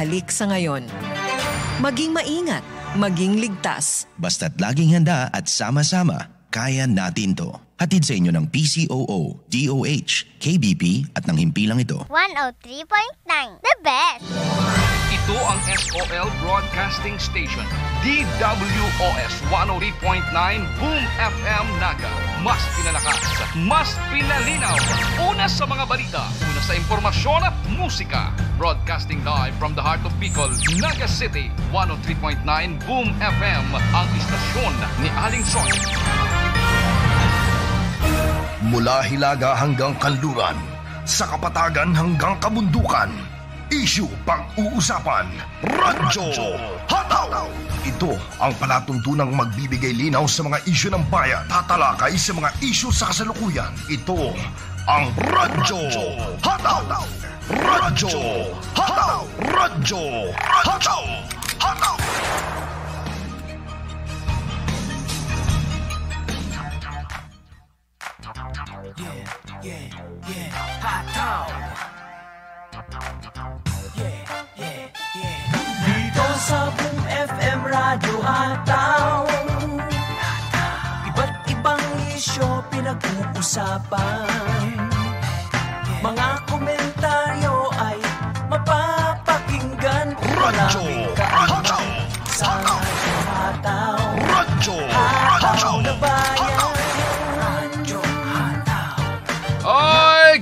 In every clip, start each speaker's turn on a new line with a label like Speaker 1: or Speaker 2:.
Speaker 1: halik sa ngayon. Maging maingat, maging ligtas.
Speaker 2: Basta't laging handa at sama-sama, kaya natin to. Hatid sa inyo ng PCOO, DOH, KBP at ng himpilang ito.
Speaker 3: 103.9 The Best! Ito ang SOL Broadcasting Station, DWOS 103.9 Boom FM Naga. Mas pinalakas, mas pinalinaw. Una sa mga balita, una sa impormasyon at musika. Broadcasting live from the heart of Bicol, Naga City, 103.9 Boom FM, ang istasyon
Speaker 2: ni Aling Soy. Mula Hilaga hanggang Kanluran, sa Kapatagan hanggang Kabundukan, Issue pag-uusapan, Radyo Hataw! Ito ang palatuntunang magbibigay linaw sa mga isyu ng bayan, tatalakay sa mga isyu sa kasalukuyan. Ito ang Radyo Hataw! Radyo Hataw! Radyo Hataw! Hataw! Yeah, yeah,
Speaker 1: yeah. Hataw! Yeah, yeah, yeah. Dito FM Radyo Hataw Iba't ibang isyo pinag Mga komentaryo ay mapapakinggan
Speaker 2: Radyo Hataw Sa Hataw Radyo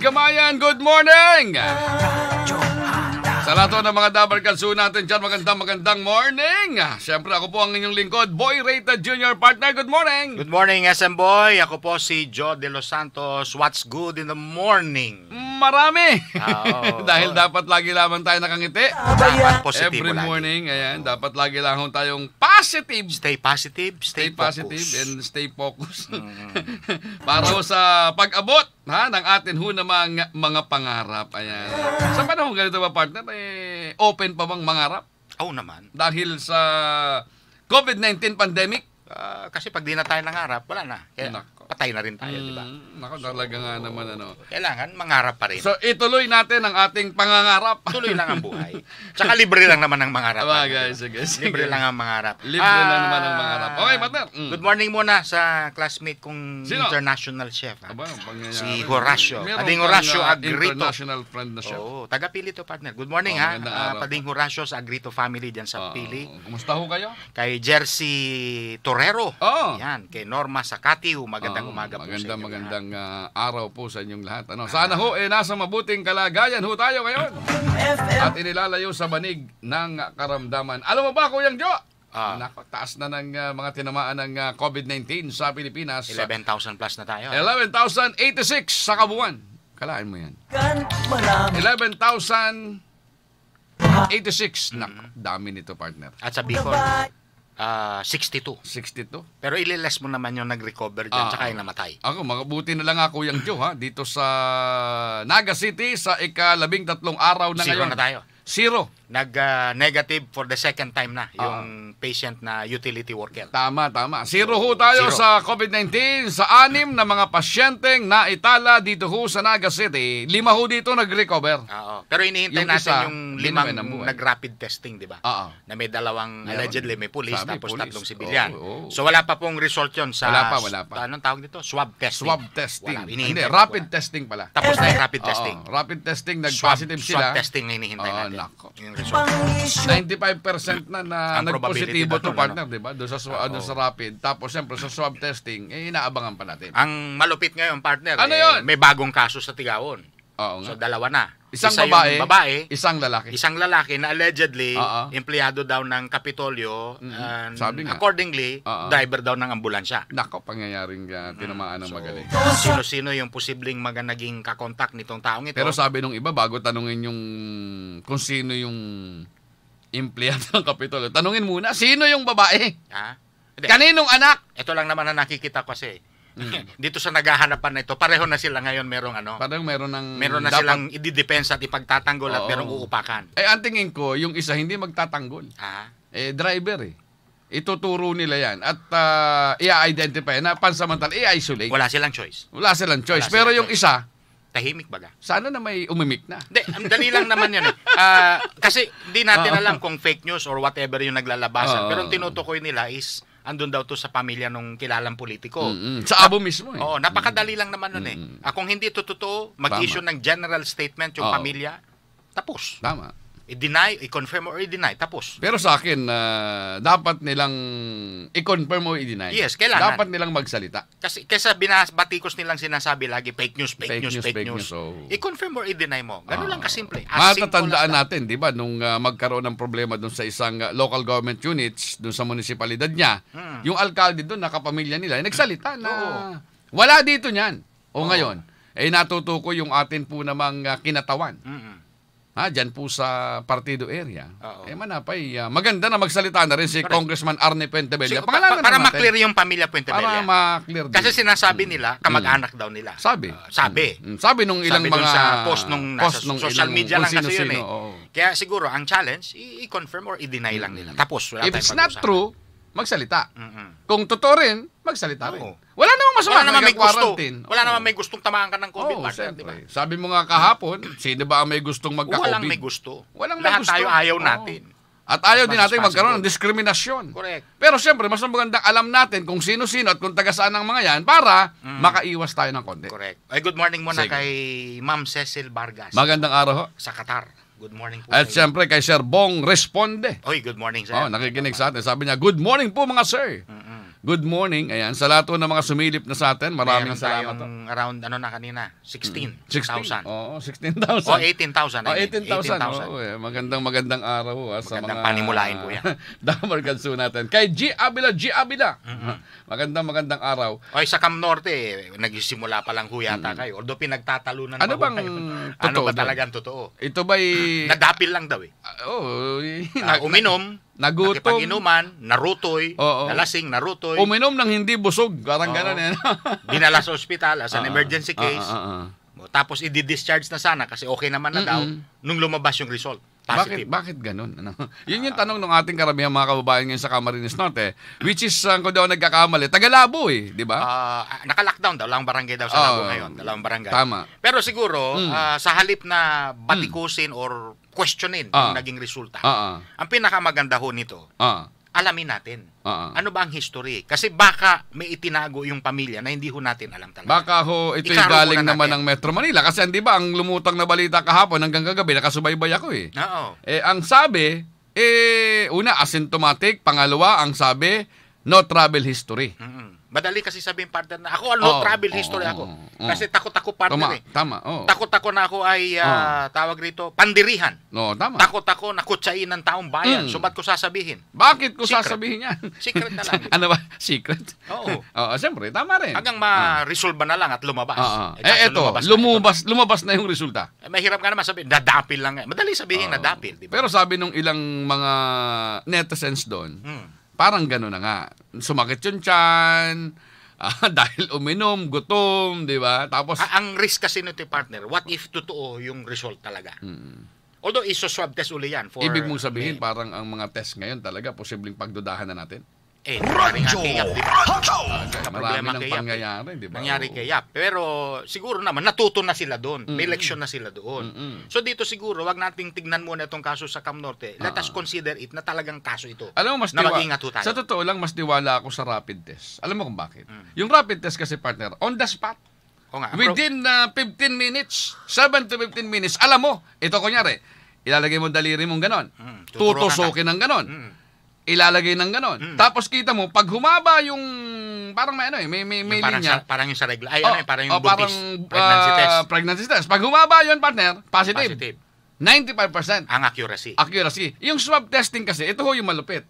Speaker 3: Kamayan, good morning! Sa lahat ng mga dabar kanso natin dyan, magandang magandang morning! Siyempre ako po ang inyong lingkod, Boy Rata Jr.
Speaker 4: Partner, good morning! Good morning, SM Boy. Ako po si Joe De Los Santos. What's good in the morning?
Speaker 3: Mm marami. Oh,
Speaker 4: Dahil oh. dapat lagi lamang tayo nakangiti. Dapat
Speaker 3: positive Every morning, lagi. ayan, oh. dapat lagi lang tayong positive. Stay positive, stay, stay focused. positive and stay focused. Mm. Para sa pag-abot ha, ng atin ho na mga, mga pangarap. Ayan. Sa panahon ganito ba partner, eh, open pa bang mangarap? Oo oh, naman. Dahil sa COVID-19 pandemic? Uh,
Speaker 4: kasi pag di na tayo nangarap, wala na. Kaya,
Speaker 3: Inak patay na rin tayo, mm, di ba? Mm, nako, talaga so, nga naman ano.
Speaker 4: Kailangan mangarap pa rin. So ituloy natin ang ating pangangarap. Tuloy lang ang buhay. Tsaka libre lang naman ang mangarap. Aba, ano, guys, guys. Libre lang ang mangarap. Libre ah, lang naman ang mangarap. Okay, partner. Mm. Good morning muna sa classmate kong Sino? international chef. Aba, si Horacio. Meron Pading Horacio ah, Agrito. International friend na chef. Oo, taga Pili to, partner. Good morning oh, ha. Uh, Pading Horacio sa Agrito family diyan sa oh, Pili. Kumusta ho kayo? Kay Jersey Torero. Oh. Yan, kay Norma Sakatiw. Maganda Magandang mm, umaga po magandang, sa Magandang lahat. uh, araw po sa inyong lahat.
Speaker 3: Ano, sana ho eh nasa mabuting kalagayan ho tayo ngayon. At inilalayo sa banig ng karamdaman. Alam mo ba, Kuyang Jo? Ah. Nako, na ng uh, mga tinamaan ng uh, ah, COVID-19 sa Pilipinas.
Speaker 4: 11,000 plus na tayo.
Speaker 3: 11,086 sa kabuuan. Kalaan mo yan. 11,086.
Speaker 4: Nako, dami nito, partner. At sa
Speaker 1: Bicol.
Speaker 3: Uh,
Speaker 4: 62. 62. Pero ililes mo naman yung nag-recover dyan, ah, tsaka yung ah. namatay.
Speaker 3: Ako, makabuti na lang ako yung Joe, ha? Dito sa
Speaker 4: Naga City, sa ika-labing tatlong araw na Zero ngayon. na tayo zero. Nag-negative ah, uh, for the second time na yung uh, patient na utility worker. Tama, tama.
Speaker 3: Zero so, ho tayo zero. sa COVID-19 sa anim na mga pasyenteng na itala dito ho sa Naga City. Lima ho dito nag-recover.
Speaker 4: Oo. Pero inihintay yung natin isa, yung limang na nag-rapid testing, di ba? Oo. Na may dalawang, Meron. allegedly may police, Sabi, tapos police. tatlong sibilyan. Oo, oo. So wala pa pong result yun sa... Wala pa, wala pa. Anong tawag dito? Swab testing. Swab testing. Wala. Hindi, rapid testing pala.
Speaker 3: Tapos na yung rapid testing.
Speaker 4: Oo, rapid testing, nag-positive sila. Swab testing na hinihintay natin. Nako.
Speaker 3: 95% na na Ang nagpositibo to partner, ano? 'di ba? Doon sa oh. ano sa rapid. Tapos
Speaker 4: siyempre sa swab testing, eh inaabangan pa natin. Ang malupit ngayon, partner, ano eh, yun? may bagong kaso sa Tigawon. Oo, nga. So dalawa na. Isang isa babae, yung babae, isang lalaki. Isang lalaki na allegedly uh-uh. empleyado daw ng Kapitolyo. Mm-hmm. Uh, Accordingly, uh-uh. driver daw ng ambulansya. Nako, pangyayaring uh, tinamaan ng so, magaling. Sino-sino yung posibleng mga naging kakontak nitong taong ito. Pero sabi
Speaker 3: nung iba, bago tanungin yung kung sino yung empleyado ng Kapitolyo, tanungin muna, sino yung babae?
Speaker 4: Ha? Ah, Kaninong anak? Ito lang naman na nakikita ko kasi. Mm. Dito sa naghahanapan na ito, pareho na sila ngayon merong ano. Parang meron ng meron na dapat... silang ididepensa at ipagtatanggol Oo. at merong uupakan.
Speaker 3: Eh ang tingin ko, yung isa hindi magtatanggol. Ah. Eh driver eh. Ituturo nila yan at uh, i-identify na pansamantala i-isolate. Wala silang choice. Wala silang choice. Wala Pero silang yung choice. isa,
Speaker 4: tahimik baga. Sana na may
Speaker 3: umimik na. Hindi,
Speaker 4: ang dali lang naman yan. Eh. Uh, kasi hindi natin alam kung fake news or whatever yung naglalabasan. Uh, Pero ang tinutukoy nila is andun daw to sa pamilya nung kilalang politiko. Mm-hmm. Sa abo mismo eh. Oo, oh, napakadali mm-hmm. lang naman nun eh. Ah, kung hindi to totoo, mag-issue ng general statement yung Oo. pamilya, tapos. Tama i-deny, i-confirm or i-deny, tapos.
Speaker 3: Pero sa akin, uh, dapat nilang i-confirm o i-deny. Yes, kailangan. Dapat nilang magsalita.
Speaker 4: Kasi kaysa binabatikos nilang sinasabi lagi, fake news, fake, fake news, news, fake, fake news. news. Oh. I-confirm or i-deny mo. Ganun uh, lang kasimple. As
Speaker 3: matatandaan natin, di ba, nung uh, magkaroon ng problema dun sa isang uh, local government units, dun sa munisipalidad niya, hmm. yung alkalde dun, nakapamilya nila, eh, nagsalita na, oh. wala dito niyan. O oh. ngayon, eh natutuko yung atin po namang uh, kinatawan. Mm-mm ha, dyan po sa partido area,
Speaker 4: Oo. eh manapay,
Speaker 3: uh, maganda na magsalita na rin si Correct. Congressman Arne Puentebella. So, Pangalanan pa- para ma-clear
Speaker 4: yung pamilya Puentebella. Para ma-clear din. Kasi sinasabi mm. nila, kamag-anak mm. daw nila. Sabi. Uh, sabi. Mm. mm, Sabi nung ilang sabi mga... sa post nung nasa post nung social ilang, media lang kasi sino, yun eh. Oo. Kaya siguro, ang challenge, i-confirm or i-deny lang nila. Tapos, wala If it's not true, magsalita. Mm-hmm. Kung totoo
Speaker 3: rin, magsalita Oo. rin.
Speaker 4: Wala namang masama. Wala namang may gusto. Wala namang may gustong tamaan ka ng COVID Oo, partner, di
Speaker 3: ba? Sabi mo nga kahapon, sino ba ang may gustong magka-COVID? Walang may gusto.
Speaker 4: Walang may gusto. tayo ayaw Oo.
Speaker 3: natin. At ayaw din natin magkaroon ng diskriminasyon. Correct. Pero siyempre, mas magandang alam natin kung sino-sino at kung taga saan ang mga yan para mm. makaiwas tayo ng konti. Correct. Ay, good morning muna Sige. kay
Speaker 4: Ma'am Cecil Vargas Magandang araw ho. sa Qatar. Good morning po. At
Speaker 3: syempre kay Sir Bong Responde. Oy, good morning sir. Oh, nakikinig sa atin. Sabi niya, good morning po mga sir. Mm-hmm. Good morning. Ayan, sa lahat ng mga sumilip na sa atin, maraming Meron salamat.
Speaker 4: Tayong around ano na kanina, 16,000. Mm, oo, 16,000. O 18,000. O 18,000. 18, oh, oh, oh
Speaker 3: eh, Magandang magandang
Speaker 4: araw ha, ah, sa mga magandang mga panimulain po yan. Damar Gansu natin. Kay G. Abila, G. Abila. Mm-hmm. Magandang magandang araw. O sa Cam Norte, eh, nagsisimula pa lang ho yata mm-hmm. kayo. Although pinagtatalunan ano bang kayo. Ano ba talagang totoo? Ito ba'y... Nadapil lang daw eh. Uh, oh, uh, uminom. Nagutom. Nakipag-inuman, narutoy, oh, oh. nalasing, narutoy. Uminom ng hindi busog, parang oh, ganun yan. Eh. dinala sa ospital as an uh, emergency case. Uh, uh, uh, uh. Tapos i-discharge na sana kasi okay naman na mm-hmm. daw nung lumabas yung result. Positive. Bakit, bakit ganun?
Speaker 3: Ano? Yun yung tanong ng ating karamihan mga kababayan ngayon sa Camarines Norte. Eh. Which is, saan ah, kung daw nagkakamali? Tagalabo eh, di ba?
Speaker 4: Uh, naka-lockdown daw. lang barangay daw sa uh, Labo oh, ngayon. Dalawang barangay. Tama. Pero siguro, mm. uh, sa halip na hmm. batikusin mm. or questionin uh, yung naging resulta, uh, uh. ang pinakamaganda ho nito, uh, alamin natin. Uh-uh. Ano ba ang history? Kasi baka may itinago yung pamilya na hindi ho natin alam talaga.
Speaker 3: Baka ho ito yung galing na naman ng Metro Manila kasi hindi ba ang lumutang na balita kahapon hanggang kagabi nakasubaybay ako eh. Oo. Eh ang sabi eh una asymptomatic, pangalawa ang sabi no travel history.
Speaker 4: Mm-hmm. Madali kasi sabihin partner na ako ah, no oh, travel oh, history oh, ako. Oh, oh. kasi takot ako partner tama, eh.
Speaker 3: Tama, oh. Takot
Speaker 4: ako na ako ay uh, oh. tawag rito, pandirihan. No, tama. Takot ako na kutsain ng taong bayan. Mm. So ba't ko sasabihin? Bakit ko secret. sasabihin yan? secret na lang. ano ba? Secret? Oo. Oh, siyempre, tama rin. Hanggang ma-resolve na lang at lumabas. Oo. Oh, ah, Eh, eh eto, lumabas, lumabas,
Speaker 3: ito. lumabas na yung
Speaker 4: resulta. Eh, mahirap ka naman sabihin, nadapil lang. Madali sabihin, oh. nadapil. Diba? Pero sabi nung ilang
Speaker 3: mga netizens doon, mm Parang gano'n na nga. Sumakit yung tiyan,
Speaker 4: Ah, dahil uminom, gutom, di ba? Tapos... Ah, ang risk kasi nito partner, what if totoo yung result talaga? Hmm. Although, iso swab test uli yan. For, Ibig mong sabihin,
Speaker 3: may, parang ang mga test ngayon talaga, posibleng pagdudahan na natin? Eh, Radyo! Kay Yap, di ba? problema kay Yap. Pangyayari, di ba? Nangyari
Speaker 4: kay Yap. Pero siguro naman, natuto na sila doon. Mm-hmm. May leksyon na sila doon. Mm-hmm. So dito siguro, wag nating tignan muna itong kaso sa Cam Norte. Let uh-huh. us consider it na talagang kaso ito. Alam mo, mas na diwa- tayo. Sa
Speaker 3: totoo lang, mas diwala ako sa rapid test. Alam mo kung bakit? Mm. Yung rapid test kasi, partner, on the spot. O nga, Within
Speaker 4: uh, 15
Speaker 3: minutes, 7 to 15 minutes, alam mo, ito kunyari, ilalagay mo daliri mong ganon. Mm, tutusokin ng ganon. Mm ilalagay ng ganon. Mm. Tapos kita mo, pag humaba yung parang may ano eh, may may, may yung parang Sa, parang
Speaker 4: yung sa regla. Ay, ano oh, ano eh, parang yung oh, Parang, pregnancy uh, test.
Speaker 3: Pregnancy Pag humaba yun, partner, positive. Positive. 95%. Ang accuracy. Accuracy. Yung swab testing kasi, ito ho yung malupit.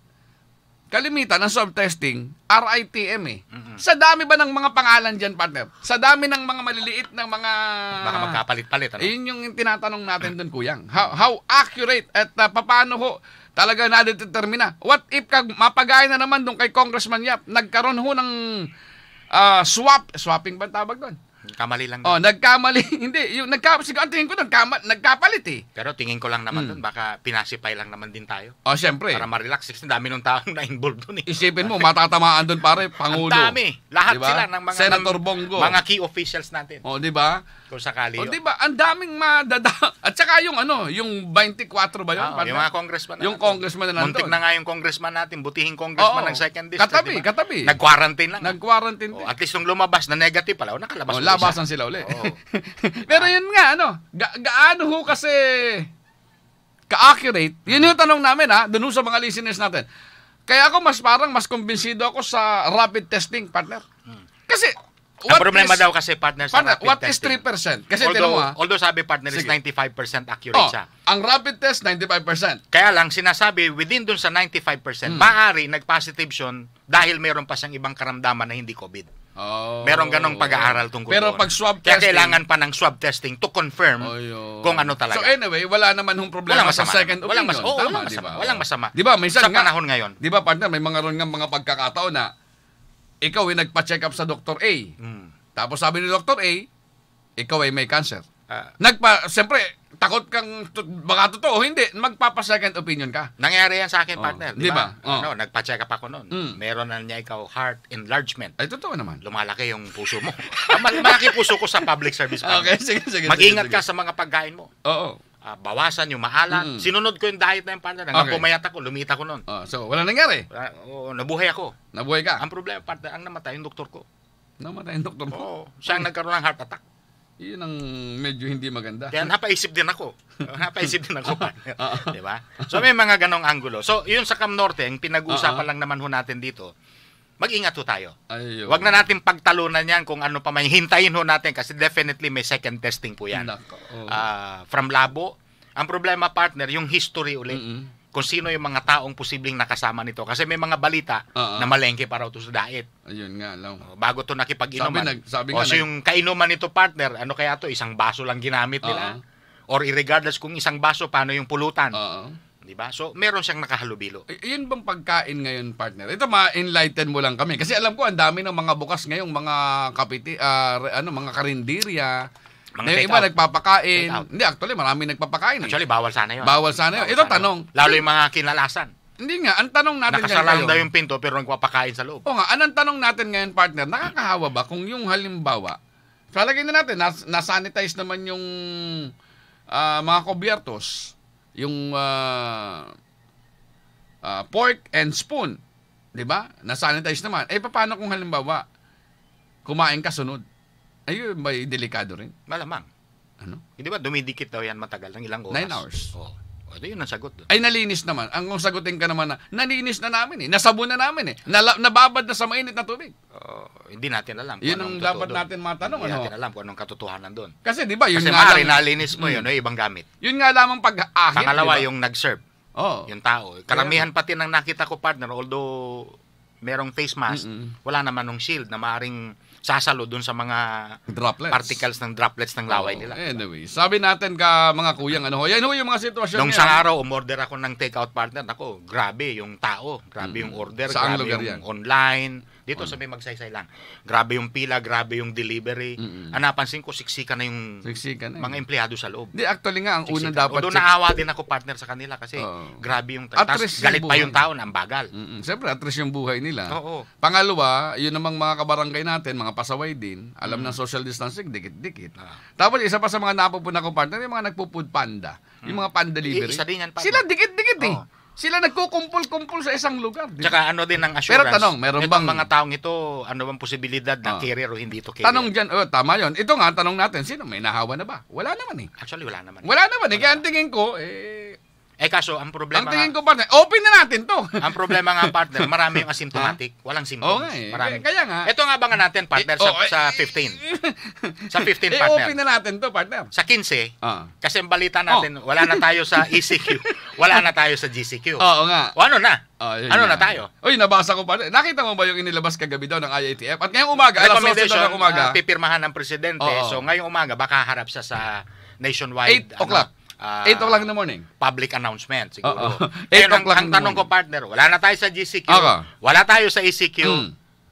Speaker 3: Kalimitan ng swab testing, RITM eh. Mm-hmm. Sa dami ba ng mga pangalan dyan, partner? Sa dami ng mga maliliit ng mga... Baka
Speaker 4: magkapalit-palit. Ano? Yun
Speaker 3: yung tinatanong natin doon, kuyang. How, how accurate at uh, ah, paano ho talaga na nadetermina. What if kag mapagay na naman dong kay Congressman Yap, nagkaroon ho ng uh, swap, swapping ba tawag doon?
Speaker 4: Kamali lang. Oh,
Speaker 3: nagkamali. Hindi, yung nagka siguro ang tingin ko nagkama, nagkapalit eh.
Speaker 4: Pero tingin ko lang naman mm. doon baka pinasipay lang naman din tayo. Oh, syempre. Para ma-relax kasi dami ng taong na-involved doon eh. Isipin mo
Speaker 3: matatamaan doon pare pangulo. Ang dami. Lahat diba? sila ng mga Senator Bongo. Mga key
Speaker 4: officials natin.
Speaker 3: Oh, di ba? Kung sakali. Oh, di
Speaker 4: ba? Ang daming madada at saka yung ano, yung 24 ba 'yon? Oh, ah, yung mga congressman. Yung natin. congressman na nandoon. Muntik na nga yung congressman natin, butihing congressman oh, ng second district. Katabi, diba? katabi. Nag-quarantine lang. Nag-quarantine. Oh, at least yung lumabas na negative pala, nakalabas. Oh, nababawasan sila uli. Pero yun nga, ano, ga- gaano ho kasi ka-accurate, yun yung tanong namin
Speaker 3: ha, dun sa mga listeners natin. Kaya ako mas parang mas kumbinsido ako sa rapid testing, partner. Hmm. Kasi,
Speaker 4: what Ang problema is, daw kasi partner sa partner, rapid what testing.
Speaker 3: is 3%? Kasi although, mo ha,
Speaker 4: although sabi partner is 95% accurate oh, siya. ang rapid test, 95%. Kaya lang, sinasabi within dun sa 95%, hmm. maari nag-positive siya dahil meron pa siyang ibang karamdaman na hindi COVID. Oh. Merong ganong pag-aaral tungkol Pero doon. pag swab Kaya kailangan pa ng swab testing to confirm oh, kung ano talaga. So
Speaker 3: anyway, wala naman hong problema walang masama. sa second opinion. Walang, mas- oh, Tama, walang masama. Diba? Walang masama. Diba, minsan sa panahon nga, ngayon. Di ba, partner, may mga ron nga mga pagkakataon na ikaw ay nagpa-check up sa Dr. A. Hmm. Tapos sabi ni Dr. A, ikaw ay may cancer. Ah. Nagpa, siyempre, takot kang to, baka totoo, hindi. Magpapa-second opinion ka. Nangyari
Speaker 4: yan sa akin, oh. partner. Di ba? Oh. Ano, nagpa-check up ako noon. Mm. Meron na niya ikaw heart enlargement. Ay, totoo naman. Lumalaki yung puso mo. Ah, malaki puso ko sa public service. Partner. Okay, sige, sige. Mag-ingat sige, sige. ka sa mga pagkain mo. Oo. Oh, oh uh, bawasan yung maalat. Mm. Sinunod ko yung diet na yung partner. Hanggang okay. pumayat ako, lumita ko noon. Oh, so, wala nangyari? Uh, oh, nabuhay ako. Nabuhay ka? Ang problema, partner, ang namatay yung doktor ko. Namatay yung doktor mo? Oo. Siya ang nagkaroon ng heart attack.
Speaker 3: Yun ang medyo
Speaker 4: hindi maganda. Kaya napaisip din ako. napaisip din ako. Ah, ah. di ba? So may mga ganong angulo. So yun sa Cam Norte, ang pinag-uusapan ah, lang naman ho natin dito, mag-ingat ho tayo. Ayaw. Huwag na natin pagtalunan yan kung ano pa may Hintayin ho natin kasi definitely may second testing po yan. Nako, oh. uh, from labo. Ang problema partner, yung history ulit. Mm-hmm kung sino yung mga taong posibleng nakasama nito. Kasi may mga balita uh-huh. na malengke para to sa diet.
Speaker 3: Ayun nga lang.
Speaker 4: Oh, bago to nakipag-inuman. Sabi, nag, sabi o, oh, nga, so yung kainuman nito partner, ano kaya to? Isang baso lang ginamit nila. Uh-huh. Or irregardless kung isang baso, paano yung pulutan? Uh-huh. Di ba? So, meron siyang nakahalubilo. Y- yun bang pagkain ngayon, partner? Ito, ma-enlighten mo lang kami. Kasi alam ko, ang dami
Speaker 3: ng mga bukas ngayong mga kapiti, uh, ano, mga karinderya. Mga yung iba out.
Speaker 4: nagpapakain. Hindi, actually, marami nagpapakain. Eh. Actually, bawal sana yun. Bawal sana bawal yun. Ito sana tanong. Yun. Lalo yung mga kinalasan.
Speaker 3: Hindi nga, ang tanong natin Nakasarang ngayon. Nakasarang daw yung
Speaker 4: pinto pero nagpapakain sa loob.
Speaker 3: O nga, anong tanong natin ngayon, partner? Nakakahawa ba kung yung halimbawa, talagay na natin, nas- nasanitize naman yung uh, mga kubyertos, yung uh, uh, pork and spoon, 'di ba? Nasanitize naman. Eh paano kung halimbawa kumain ka sunod? Ay, may delikado rin. Malamang. Ano? Hindi ba dumidikit daw yan matagal ng ilang oras? Nine hours.
Speaker 4: Oo. Oh. O, yun ang sagot.
Speaker 3: Doon. Ay, nalinis naman. Ang kung sagutin ka naman na, nalinis na namin eh. Nasabon na namin eh. Nala, nababad na sa mainit na tubig.
Speaker 4: Oh, hindi natin alam. Yun ang dapat doon. natin matanong. Hindi ano? natin alam kung anong katotohanan doon.
Speaker 3: Kasi di ba, yun Kasi nga maaari, lang,
Speaker 4: nalinis mo mm, yun, hmm. no, ibang gamit. Yun nga lamang pag-ahit. Pangalawa, diba? yung nag-serve. Oh. Yung tao. Karamihan yeah. pati ng nakita ko partner, although merong face mask, Mm-mm. wala naman nung shield na maaring sasalo dun sa mga droplets. particles ng droplets ng laway oh, nila. Anyway, sabi natin ka mga kuyang ano, ho, yan ho yung mga sitwasyon Nung isang araw, umorder ako ng takeout partner. Ako, grabe yung tao, grabe mm-hmm. yung order, Saan grabe yung yan? online dito ano? sa may magsaysay lang. Grabe yung pila, grabe yung delivery. Mm-mm. Ang ah, napansin ko, siksika na yung siksika na mga empleyado sa loob. Di, actually nga, ang siksika. una dapat... Doon naawa din ako partner sa kanila kasi oh. grabe yung... Atres galit yung pa yung tao
Speaker 3: na ang bagal. Mm-mm. Siyempre, atres yung buhay nila. Oo. Oh, oh. Pangalawa, yun namang mga kabarangay natin, mga pasaway din, alam mm. ng social distancing, dikit-dikit. Ah. Tapos isa pa sa mga napupuna ko partner, yung mga nagpo-food panda. Mm. Yung mga panda delivery. Eh, isa din yan, partner. Sila dikit-dikit oh. eh. Sila nagkukumpul-kumpul sa isang lugar. Di Tsaka
Speaker 4: ano din ang assurance. Pero tanong, meron bang mga taong ito, ano bang posibilidad na oh. carrier o hindi to carrier? Tanong diyan, oh, tama 'yon. Ito nga tanong natin, sino may nahawa na ba? Wala naman eh. Actually wala naman. Eh. Wala naman eh. Wala. Kaya ang tingin ko eh eh kaso, ang problema... Ang tingin ko partner, open na natin to. ang problema nga partner, marami yung asymptomatic. Walang symptoms. Okay. Marami. Kaya nga. Ito nga abangan natin partner eh, sa, oh, sa 15. Eh, eh, eh, sa 15 eh, partner. open na natin to partner. Sa 15, uh. Ah. kasi ang balita natin, oh. wala na tayo sa ECQ. wala na tayo sa GCQ. Oo oh, nga. O ano na? Oh, ano na. na tayo? Uy, nabasa ko partner. Nakita mo ba yung inilabas kagabi daw ng IATF? At ngayong umaga, alas 12 ng umaga. Uh, pipirmahan ng presidente. Oh, oh. So ngayong umaga, baka harap siya sa nationwide. 8 o'clock. Ano, uh, ah, 8 o'clock in the morning. Public announcement siguro. Uh-oh. 8 o'clock ang, ang tanong ko partner, wala na tayo sa GCQ. Okay. Wala tayo sa ECQ. Mm.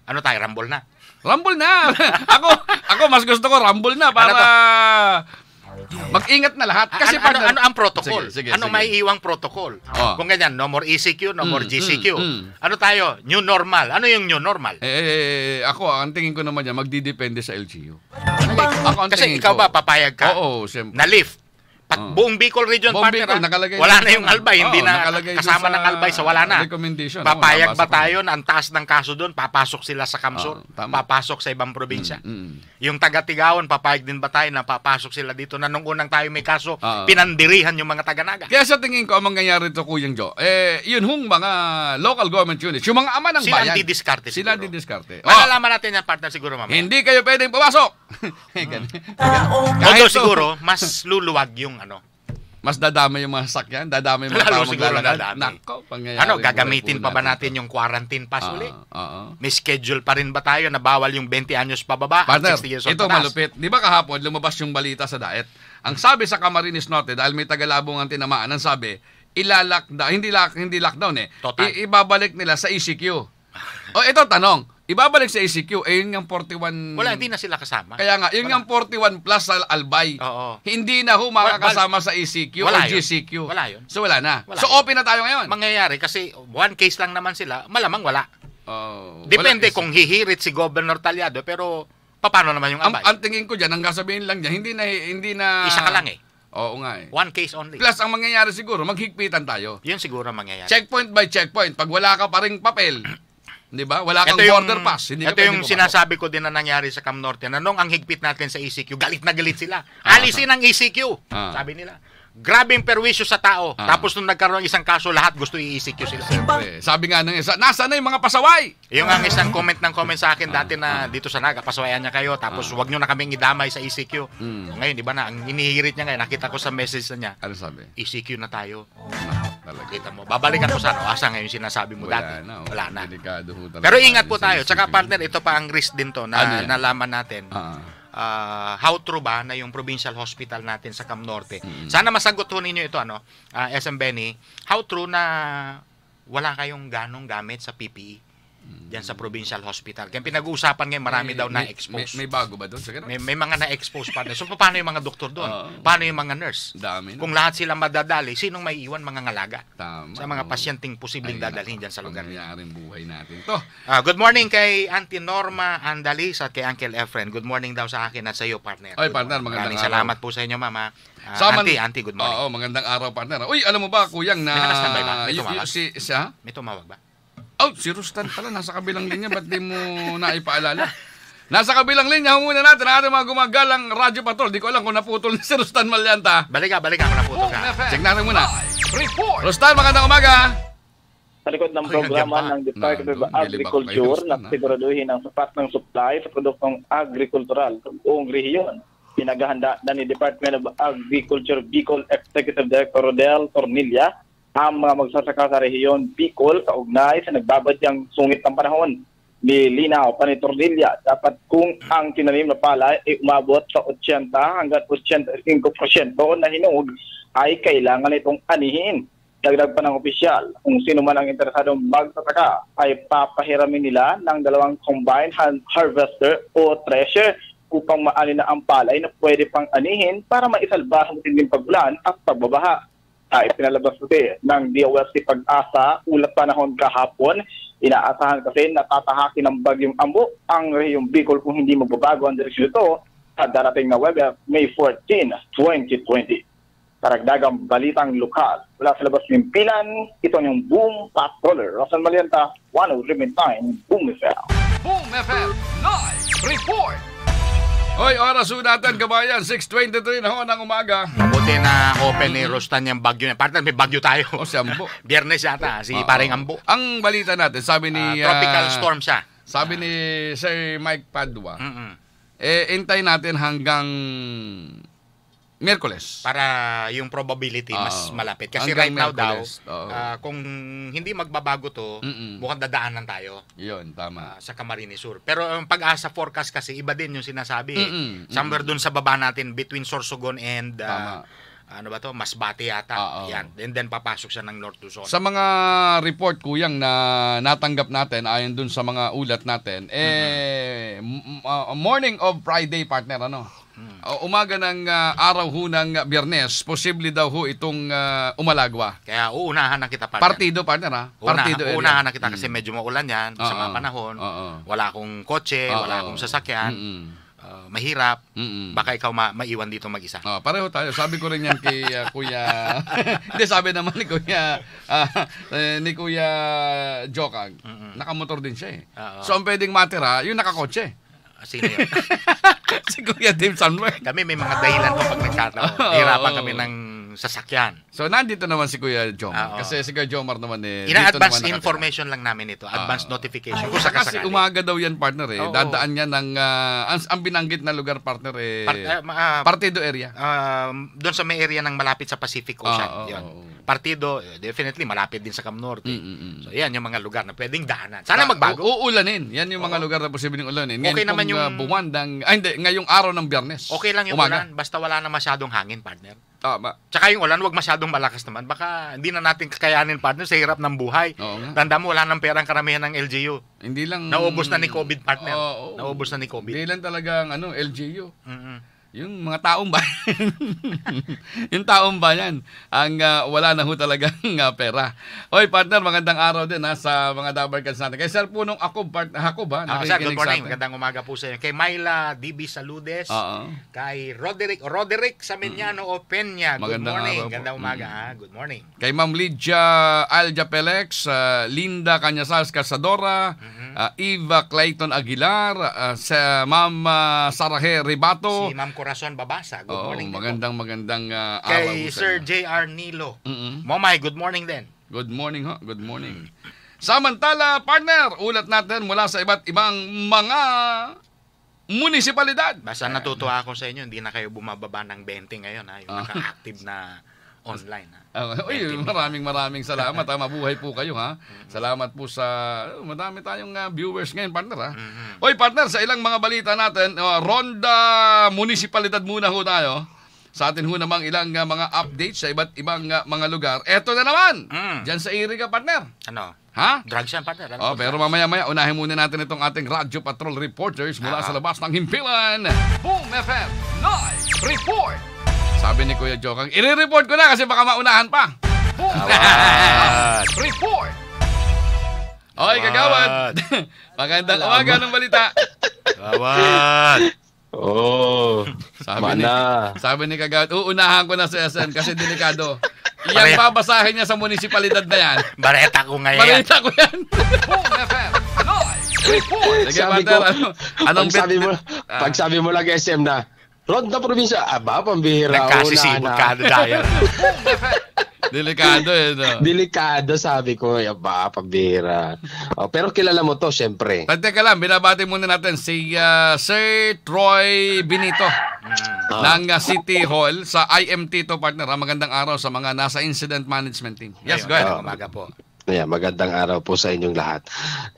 Speaker 4: Ano tayo, rumble na? Rumble na. ako ako mas gusto ko rumble na para ano Mag-ingat na lahat kasi ano, ano, ang protocol? Sige, sige, ano sige. may iwang protocol? Oh. Kung ganyan, no more ECQ, no mm, more GCQ. Mm, mm. Ano tayo? New normal. Ano yung new normal? Eh, eh, eh ako, ang tingin ko naman yan, magdidepende sa LGU. Ano, ako, ang kasi ikaw ko, ba, papayag ka? Oo, siyempre. Na lift? Pat, oh. Buong Bicol Region buong Partner, Bicol, nakalagay wala na yung Albay, oh, hindi na kasama ng Albay, so wala na. Recommendation. Papayag oh, ba tayo na ang taas ng kaso doon, papasok sila sa Kamsur, oh, papasok sa ibang probinsya. Mm, mm. Yung taga-Tigawan, papayag din ba tayo na papasok sila dito na nung unang tayo may kaso, oh. pinandirihan yung mga taga-naga.
Speaker 3: Kaya sa tingin ko, ang mangyayari ito, Kuyang Jo, eh, yun hong mga local government units, yung mga ama ng sila bayan. Sila didiskarte. Sila didiskarte. Oh.
Speaker 4: Malalaman natin yan, partner, siguro mamaya.
Speaker 3: Hindi kayo pwedeng pumasok.
Speaker 4: Hmm.
Speaker 3: Although siguro,
Speaker 4: mas luluwag yung ang ano. Mas dadami yung mga sakyan, dadami yung mga Lalo tao maglalakad. Nako, pangyayari. Ano, gagamitin pa ba natin ito? yung quarantine pass uh, uli? Uh, uh, May schedule pa rin ba tayo na bawal yung 20 anyos pababa Partner, 60 years old ito malupit. Di ba kahapon lumabas yung balita sa DAET?
Speaker 3: Ang sabi sa Camarines Norte, dahil may tagalabong ang tinamaan, ang sabi, ilalockdown, hindi, lock, hindi lockdown eh, Total. I- ibabalik nila sa ECQ. o ito tanong, Ibabalik sa ECQ, eh yun yung 41... Wala, hindi na sila kasama. Kaya nga, yun Wala. yung 41 plus sa Albay. Oo.
Speaker 4: Hindi na ho makakasama sa ECQ wala o GCQ. Yun. Wala yun. So wala na. Wala so open na tayo ngayon. Mangyayari kasi one case lang naman sila, malamang wala. Oh, Depende wala kung hihirit si Governor Taliado, pero paano naman yung Albay? Ang, ang tingin ko dyan, ang sasabihin lang niya, hindi na... Hindi na Isa ka lang eh.
Speaker 3: Oo nga eh. One case only. Plus, ang mangyayari siguro, maghigpitan tayo. Yun siguro mangyayari.
Speaker 4: Checkpoint by checkpoint. Pag wala ka pa ring papel, Di ba? Wala kang ito yung, border pass. Hindi ito yung sinasabi ko din na nangyari sa Cam Norte. Anong ang higpit natin sa ECQ? Galit na galit sila. Ah, Alisin ang ECQ. Ah. Sabi nila. Grabe yung perwisyo sa tao. Ah. Tapos nung nagkaroon ng isang kaso, lahat gusto i-ECQ sila. Siyempre. Sabi nga ng isa, nasa na yung mga pasaway? Yung ang isang comment ng comment sa akin ah. dati na dito sa Naga, pasawayan niya kayo. Tapos ah. wag nyo na kaming idamay sa ECQ. Mm. Ngayon, di ba na, ang inihirit niya ngayon, nakita ko sa message na niya. Ano sabi? ECQ na tayo. Oh. Talaga. Kita mo, babalikan ko sana. Ano, asa ngayon sinasabi mo Wala dati? Na, oh. Wala na. Delikado ho talaga. Pero ingat po tayo. Tsaka partner, ito pa ang risk din to na ano nalaman natin. Uh-huh. Uh, how true ba na yung provincial hospital natin sa Cam Norte? Hmm. Sana masagot ho ninyo ito, ano, uh, ah, SM Benny. How true na wala kayong ganong gamit sa PPE? diyan sa provincial hospital. Kaya pinag-uusapan ngayon marami may, daw na expose. May, may, bago ba doon sa May, may mga na-expose pa. So paano yung mga doktor doon? Uh, paano yung mga nurse? Dami na. Kung lahat sila madadali, sinong may iwan mga ngalaga? Tama. Sa mga pasyenteng posibleng dadalhin diyan sa lugar nila. Ang buhay natin to. Uh, good morning kay Auntie Norma Andalis at kay Uncle Efren. Good morning daw sa akin at sa iyo, partner. Oy, partner, magandang Maraming salamat po sa inyo, mama.
Speaker 3: Uh, ah, so, auntie, auntie,
Speaker 4: good morning. Oo, oh, magandang araw, partner. Uy, alam mo ba, kuyang
Speaker 3: na... May na ba? May tumawag? Si, siya? May tumawag ba? Oh, si Rustan pala. Nasa kabilang linya. Ba't di mo naipaalala? Nasa kabilang linya, muna natin ang ating mga gumagalang Radyo Patrol. Di ko alam kung naputol ni si Rustan Malyanta. Balik ka, balik ka. Naputol ka. Check natin muna. Rustan, magandang umaga.
Speaker 2: Sa likod ng programa ng Department of Agriculture na siguraduhin ang sapat ng supply sa produktong agrikultural ng buong rehiyon. Pinaghahanda na ni Department of Agriculture Bicol Executive Director Rodel Tornilla ang mga magsasaka sa rehiyon Bicol kaugnay sa nagbabadyang sungit ng panahon ni Lina Linaw Panitordilla. Dapat kung ang tinanim na pala ay umabot sa 80 hanggang 85% na hinog ay kailangan itong anihin. Dagdag pa ng opisyal, kung sino man ang interesadong magsasaka ay papahiramin nila ng dalawang combined hand harvester o thresher upang maani na ang palay na pwede pang anihin para maisalba sa matinding pagulan at pagbabaha ay pinalabas kasi ng DOSC Pag-asa ulat panahon kahapon. Inaasahan kasi natatahaki ng bagyong ambo ang rehiyong Bicol kung hindi magbabago ang direksyon ito sa darating na Webes May 14, 2020. Karagdagang balitang lokal Wala sa labas ng pilan, ito ang yung Boom Patroller. Rosan Malianta, 103.9 Boom FM. Boom
Speaker 3: FM Live Report!
Speaker 4: Hoy, oras po natin, kabayan. 6.23 na ho ng umaga. Mabuti na open ni Rostan yung bagyo Parang may bagyo tayo. O, oh, si Ambo. Biyernes yata, si uh, pareng Ambo. Ang balita natin, sabi ni... Uh, tropical uh, storm
Speaker 3: siya. Sabi ni Sir Mike Padua, mm-mm. eh, intay natin hanggang
Speaker 4: Miyerkules. Para yung probability uh, mas malapit. Kasi right now Merkules, daw, uh, uh, kung hindi magbabago to, Mm-mm. mukhang dadaanan tayo. Yun, tama. Uh, sa Camarines Sur. Pero ang um, pag-asa forecast kasi iba din yung sinasabi. Mm-mm. Somewhere mm dun sa baba natin between Sorsogon and... Uh, tama ano ba to, Masbate yata. Uh-oh. Yan. And then papasok siya ng North Luzon. Sa mga
Speaker 3: report kuyang na natanggap natin ayon dun sa mga ulat natin,
Speaker 4: eh
Speaker 3: mm-hmm. uh, morning of Friday partner ano? Uh, umaga ng uh, araw ho ng uh, biyernes, posible daw ho itong uh, umalagwa. Kaya uunahan na kita, partner. Partido, partner, ah. ha? Partido Una, uunahan na kita
Speaker 4: kasi hmm. medyo maulan yan, masama uh-uh. panahon, uh-uh. wala akong kotse, uh-uh. wala akong sasakyan. Mm-mm. Uh, mahirap. Mm-mm. Baka ikaw ma- maiwan dito mag-isa. Oh, pareho
Speaker 3: tayo. Sabi ko rin yan kay uh, Kuya...
Speaker 4: Hindi, sabi naman
Speaker 3: ni Kuya... uh ni Kuya Jokag. Mm-mm. Nakamotor din siya eh. Uh-oh. So, ang pwedeng matira, yung nakakotse.
Speaker 4: Sino yun? si Kuya Dave Sunway. Kami may mga dahilan kung pag nagkataon. Hirapan kami ng sasakyan.
Speaker 3: So, nandito naman si Kuya Jomar. Uh, kasi si Kuya Jomar naman eh. Ina-advance information
Speaker 4: lang namin ito. Advance uh, notification.
Speaker 3: Kung saka Kasi umaga daw yan, partner eh. Oh,
Speaker 4: Dadaan niya ng, uh, ang, ang binanggit na lugar, partner eh. Part, uh, uh, partido area. Uh, Doon sa may area ng malapit sa Pacific Ocean. Uh, oh, yun. Oh, oh partido, eh, definitely malapit din sa Cam Norte. Mm-mm. So yan yung mga lugar na pwedeng daanan. Sana magbago.
Speaker 3: U- uulanin. Yan yung mga Oo. lugar na posibleng ulanin.
Speaker 4: Ngayon Okay naman yung- ah, buwan buwandang, ay ah, hindi, ngayong araw ng biyernes. Okay lang yung Umaga. ulan, basta wala na masyadong hangin, partner. Tama. Tsaka yung ulan, wag masyadong malakas naman. Baka hindi na natin kakayanin, partner, sa hirap ng buhay. Tanda mo, wala nang perang karamihan ng LGU. Hindi lang... Naubos na ni COVID, partner. Oo, oo. Naubos na ni COVID. Hindi lang talagang ano, LGU. Mm-mm yung mga taong bayan.
Speaker 3: yung taong yan? ang uh, wala na ho talagang uh, pera. Hoy partner, magandang araw din ha, ah, sa mga dabarkans natin. Kay Sir Punong ako, part, ako ba? Ah, sir, good morning. Magandang
Speaker 4: umaga po sa inyo. Kay Myla DB Saludes, uh-huh. kay Roderick Roderick Saminyano mm. Peña. Good magandang morning. Araw Ganda umaga. Mm. Ha? Good morning.
Speaker 3: Kay Ma'am Lydia Aljapelex, uh, Linda Canyasals Casadora, mm-hmm. uh, Eva Clayton Aguilar, uh, sa Ma'am uh, Sarahe Ribato, si Ma'am Cor-
Speaker 4: Corazon Babasa. Good Oo, morning.
Speaker 3: Magandang po. magandang uh, ah, awa Kay Sir
Speaker 4: J.R. Nilo.
Speaker 3: Mm-hmm. Momay, good morning din. Good morning ho. Good morning. Samantala, partner, ulat natin mula sa iba't ibang mga
Speaker 4: munisipalidad. Basta natutuwa ako sa inyo, hindi na kayo bumababa ng 20 ngayon. Ha? Yung ah. naka-active na online. Ha? Ah, uy, maraming maraming salamat. Ha? Ah. Mabuhay
Speaker 3: po kayo ha. Salamat po sa oh, madami tayong uh, viewers ngayon, partner ha. Mm-hmm. Uy, partner, sa ilang mga balita natin, uh, Ronda Municipalidad muna ho tayo. Sa atin ho namang ilang uh, mga updates sa iba't ibang uh, mga lugar. Eto na naman. Mm. Diyan sa Iriga, partner. Ano? Ha?
Speaker 4: Drugs yan, partner. oh,
Speaker 3: pero mamaya-maya, unahin muna natin itong ating Radio Patrol Reporters mula uh-huh. sa labas ng Himpilan.
Speaker 4: Boom FM Live Report!
Speaker 3: Sabi ni Kuya Jokang, i-report ko na kasi baka maunahan pa.
Speaker 5: Tawad.
Speaker 3: Report! Okay, kagawad. Magandang umaga ng balita. Tawad. Oh. Sabi mana. ni, sabi ni Kagawad, uunahan ko na si SN kasi delikado. Yan babasahin niya sa munisipalidad na yan.
Speaker 4: Bareta ko ngayon. Bareta ko yan. Boom FM. Ano? Report. Sige, sabi ko, ano, anong pag sabi mo, ah.
Speaker 5: pag sabi mo lang SM na, Road na probinsya. Aba, pambihira. Nagkasisibot ka na dahil. Delikado eh. No? Delikado sabi ko. Aba, pambihira. Oh, pero kilala mo to, syempre.
Speaker 3: Tante ka lang, binabati muna natin si uh, Sir Troy Benito
Speaker 4: oh. ng
Speaker 3: uh, City Hall sa IMT to partner. Magandang araw sa mga nasa incident management team. Yes, Ayun. go ahead. Oh. Umaga
Speaker 4: po.
Speaker 5: Yeah, magandang araw po sa inyong lahat.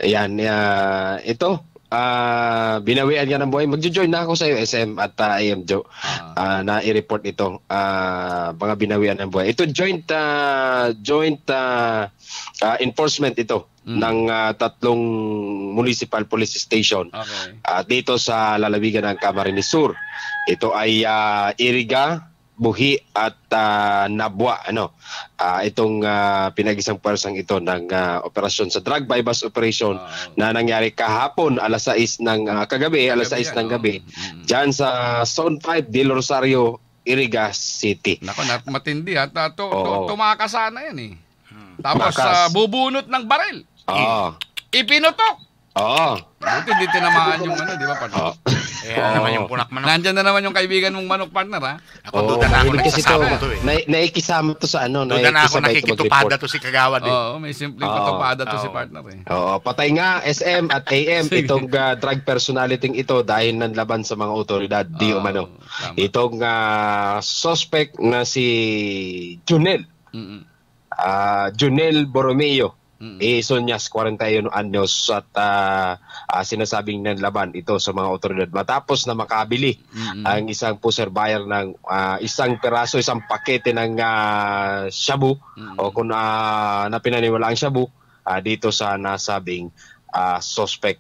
Speaker 5: Ayan, uh, ito, uh, binawian ka ng buhay, magjo-join na ako sa SM at uh, AM Joe. Uh, ah. na i-report itong uh, mga binawian ng buhay. Ito joint uh, joint uh, uh, enforcement ito mm. ng uh, tatlong municipal police station. Okay. Uh, dito sa lalawigan ng Camarines Sur. Ito ay uh, Iriga, buhi at uh, nabwa ano uh, itong uh, pinag-isang pwersang ito ng uh, operasyon sa drug bypass operation uh, na nangyari kahapon alas 6 ng uh, kagabi alas 6 ng ano? gabi mm-hmm. diyan sa Zone 5 del Rosario Iriga City.
Speaker 3: Nako, matindi at uh, to, to, tumaka sana yan eh. Tapos uh, bubunot ng baril. Oo. Ipinutok. Oo. Buti hindi tinamaan yung ano, di ba? Pardon? Oh. Eh, ano naman yung punak manok? Nandiyan na naman yung kaibigan mong manok partner, ha? Ako, oh, duda na ako
Speaker 5: nakisasama to, to eh. Na, naikisama to sa ano, duda na ako nakikitupada to
Speaker 4: si Kagawad eh. Oo, oh, may simpleng oh, patupada to oh. si partner
Speaker 5: eh. Oo, oh, patay nga SM at AM itong uh, drug personality ito dahil nanlaban sa mga otoridad, oh, di umano. Itong uh, suspect na si Junel. Mm-mm. Uh, Junel Borromeo Mm-hmm. Eh, Sonyas, 41 anos at uh, uh, sinasabing nanlaban ito sa mga otoridad. Matapos na makabili mm-hmm. ang isang pusher buyer ng uh, isang peraso, isang pakete ng uh, shabu mm-hmm. o kung uh, napinaniwala ang shabu uh, dito sa nasabing uh, suspect.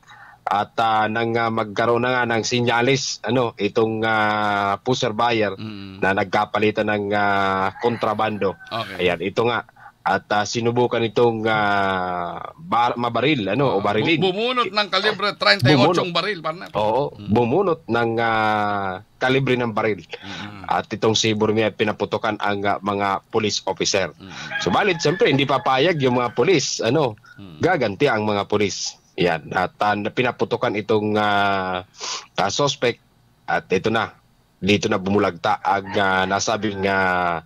Speaker 5: At uh, nang uh, magkaroon na nga ng sinyalis ano itong uh, puser buyer mm-hmm. na nagkapalitan ng uh, kontrabando. Okay. Ayan, ito nga at uh, sinubukan itong uh, ah, bar- mabaril ano uh, o barilin.
Speaker 3: Bumunot ng kalibre 38 bumunot. baril parang.
Speaker 5: Oo, hmm. bumunot ng uh, kalibre ng baril. Hmm. At itong si Burmia pinaputukan ang uh, mga police officer. Hmm. Subalit so, siyempre hindi papayag yung mga police ano, hmm. gaganti ang mga police. Yan at uh, pinaputokan itong uh, uh, suspect at ito na dito na bumulagta ang uh, nasabing
Speaker 4: uh,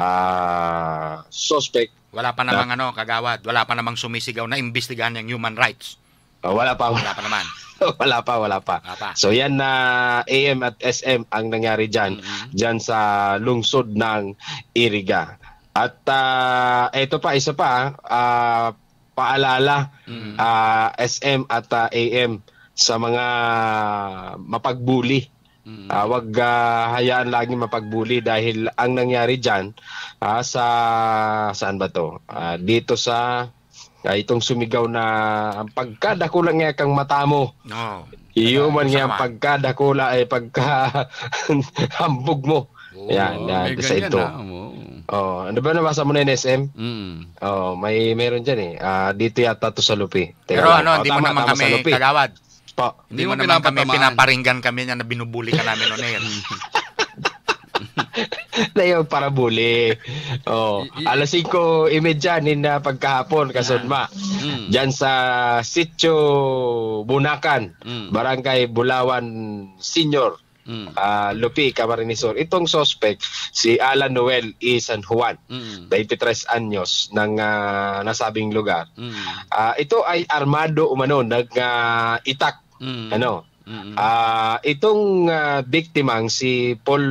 Speaker 4: uh, suspect wala pa namang ano, kagawad, wala pa namang sumisigaw na imbestigahan ng human rights. Oh, wala pa. Wala, pa naman. wala pa, wala pa. Wala pa.
Speaker 5: So yan na uh, AM at SM ang nangyari diyan, mm-hmm. diyan sa lungsod ng Iriga. At uh, ah, ito pa isa pa, uh, paalala mm-hmm. uh, ah, SM at uh, AM sa mga mapagbuli Mm-hmm. Uh, wag uh, hayaan lagi mapagbuli dahil ang nangyari diyan uh, ah, sa saan ba to? Uh, dito sa uh, itong sumigaw na ang pagkadakula nga kang mata mo. No. Iyon nga ang pagkadakula ay eh, pagka hambog mo. Oh, Yan, uh, sa ito. Na, oh. oh, ano ba nabasa mo na yung SM? Mm. Oh, may meron diyan eh. Uh, dito yata to sa Lupi. Pero ano, oh, hindi oh, mo naman kami kagawad.
Speaker 4: Pa. Hindi, Hindi mo, mo naman kami pinaparinggan kami niya na binubuli ka namin on air.
Speaker 5: Layo para buli. Oh, y- y- alas 5 imedyanin na pagkahapon kasunma. Mm. Diyan sa Sitio Bunakan, mm. Barangay Bulawan Senior. Mm. Uh, Lupi Camarinesor. Itong suspect si Alan Noel E. San Juan, mm. 23 anyos ng uh, ah, nasabing lugar. Mm. Uh, ito ay armado umano nag uh, Mm. Ano? Mm-hmm. Uh, itong uh, ah, biktimang si Paul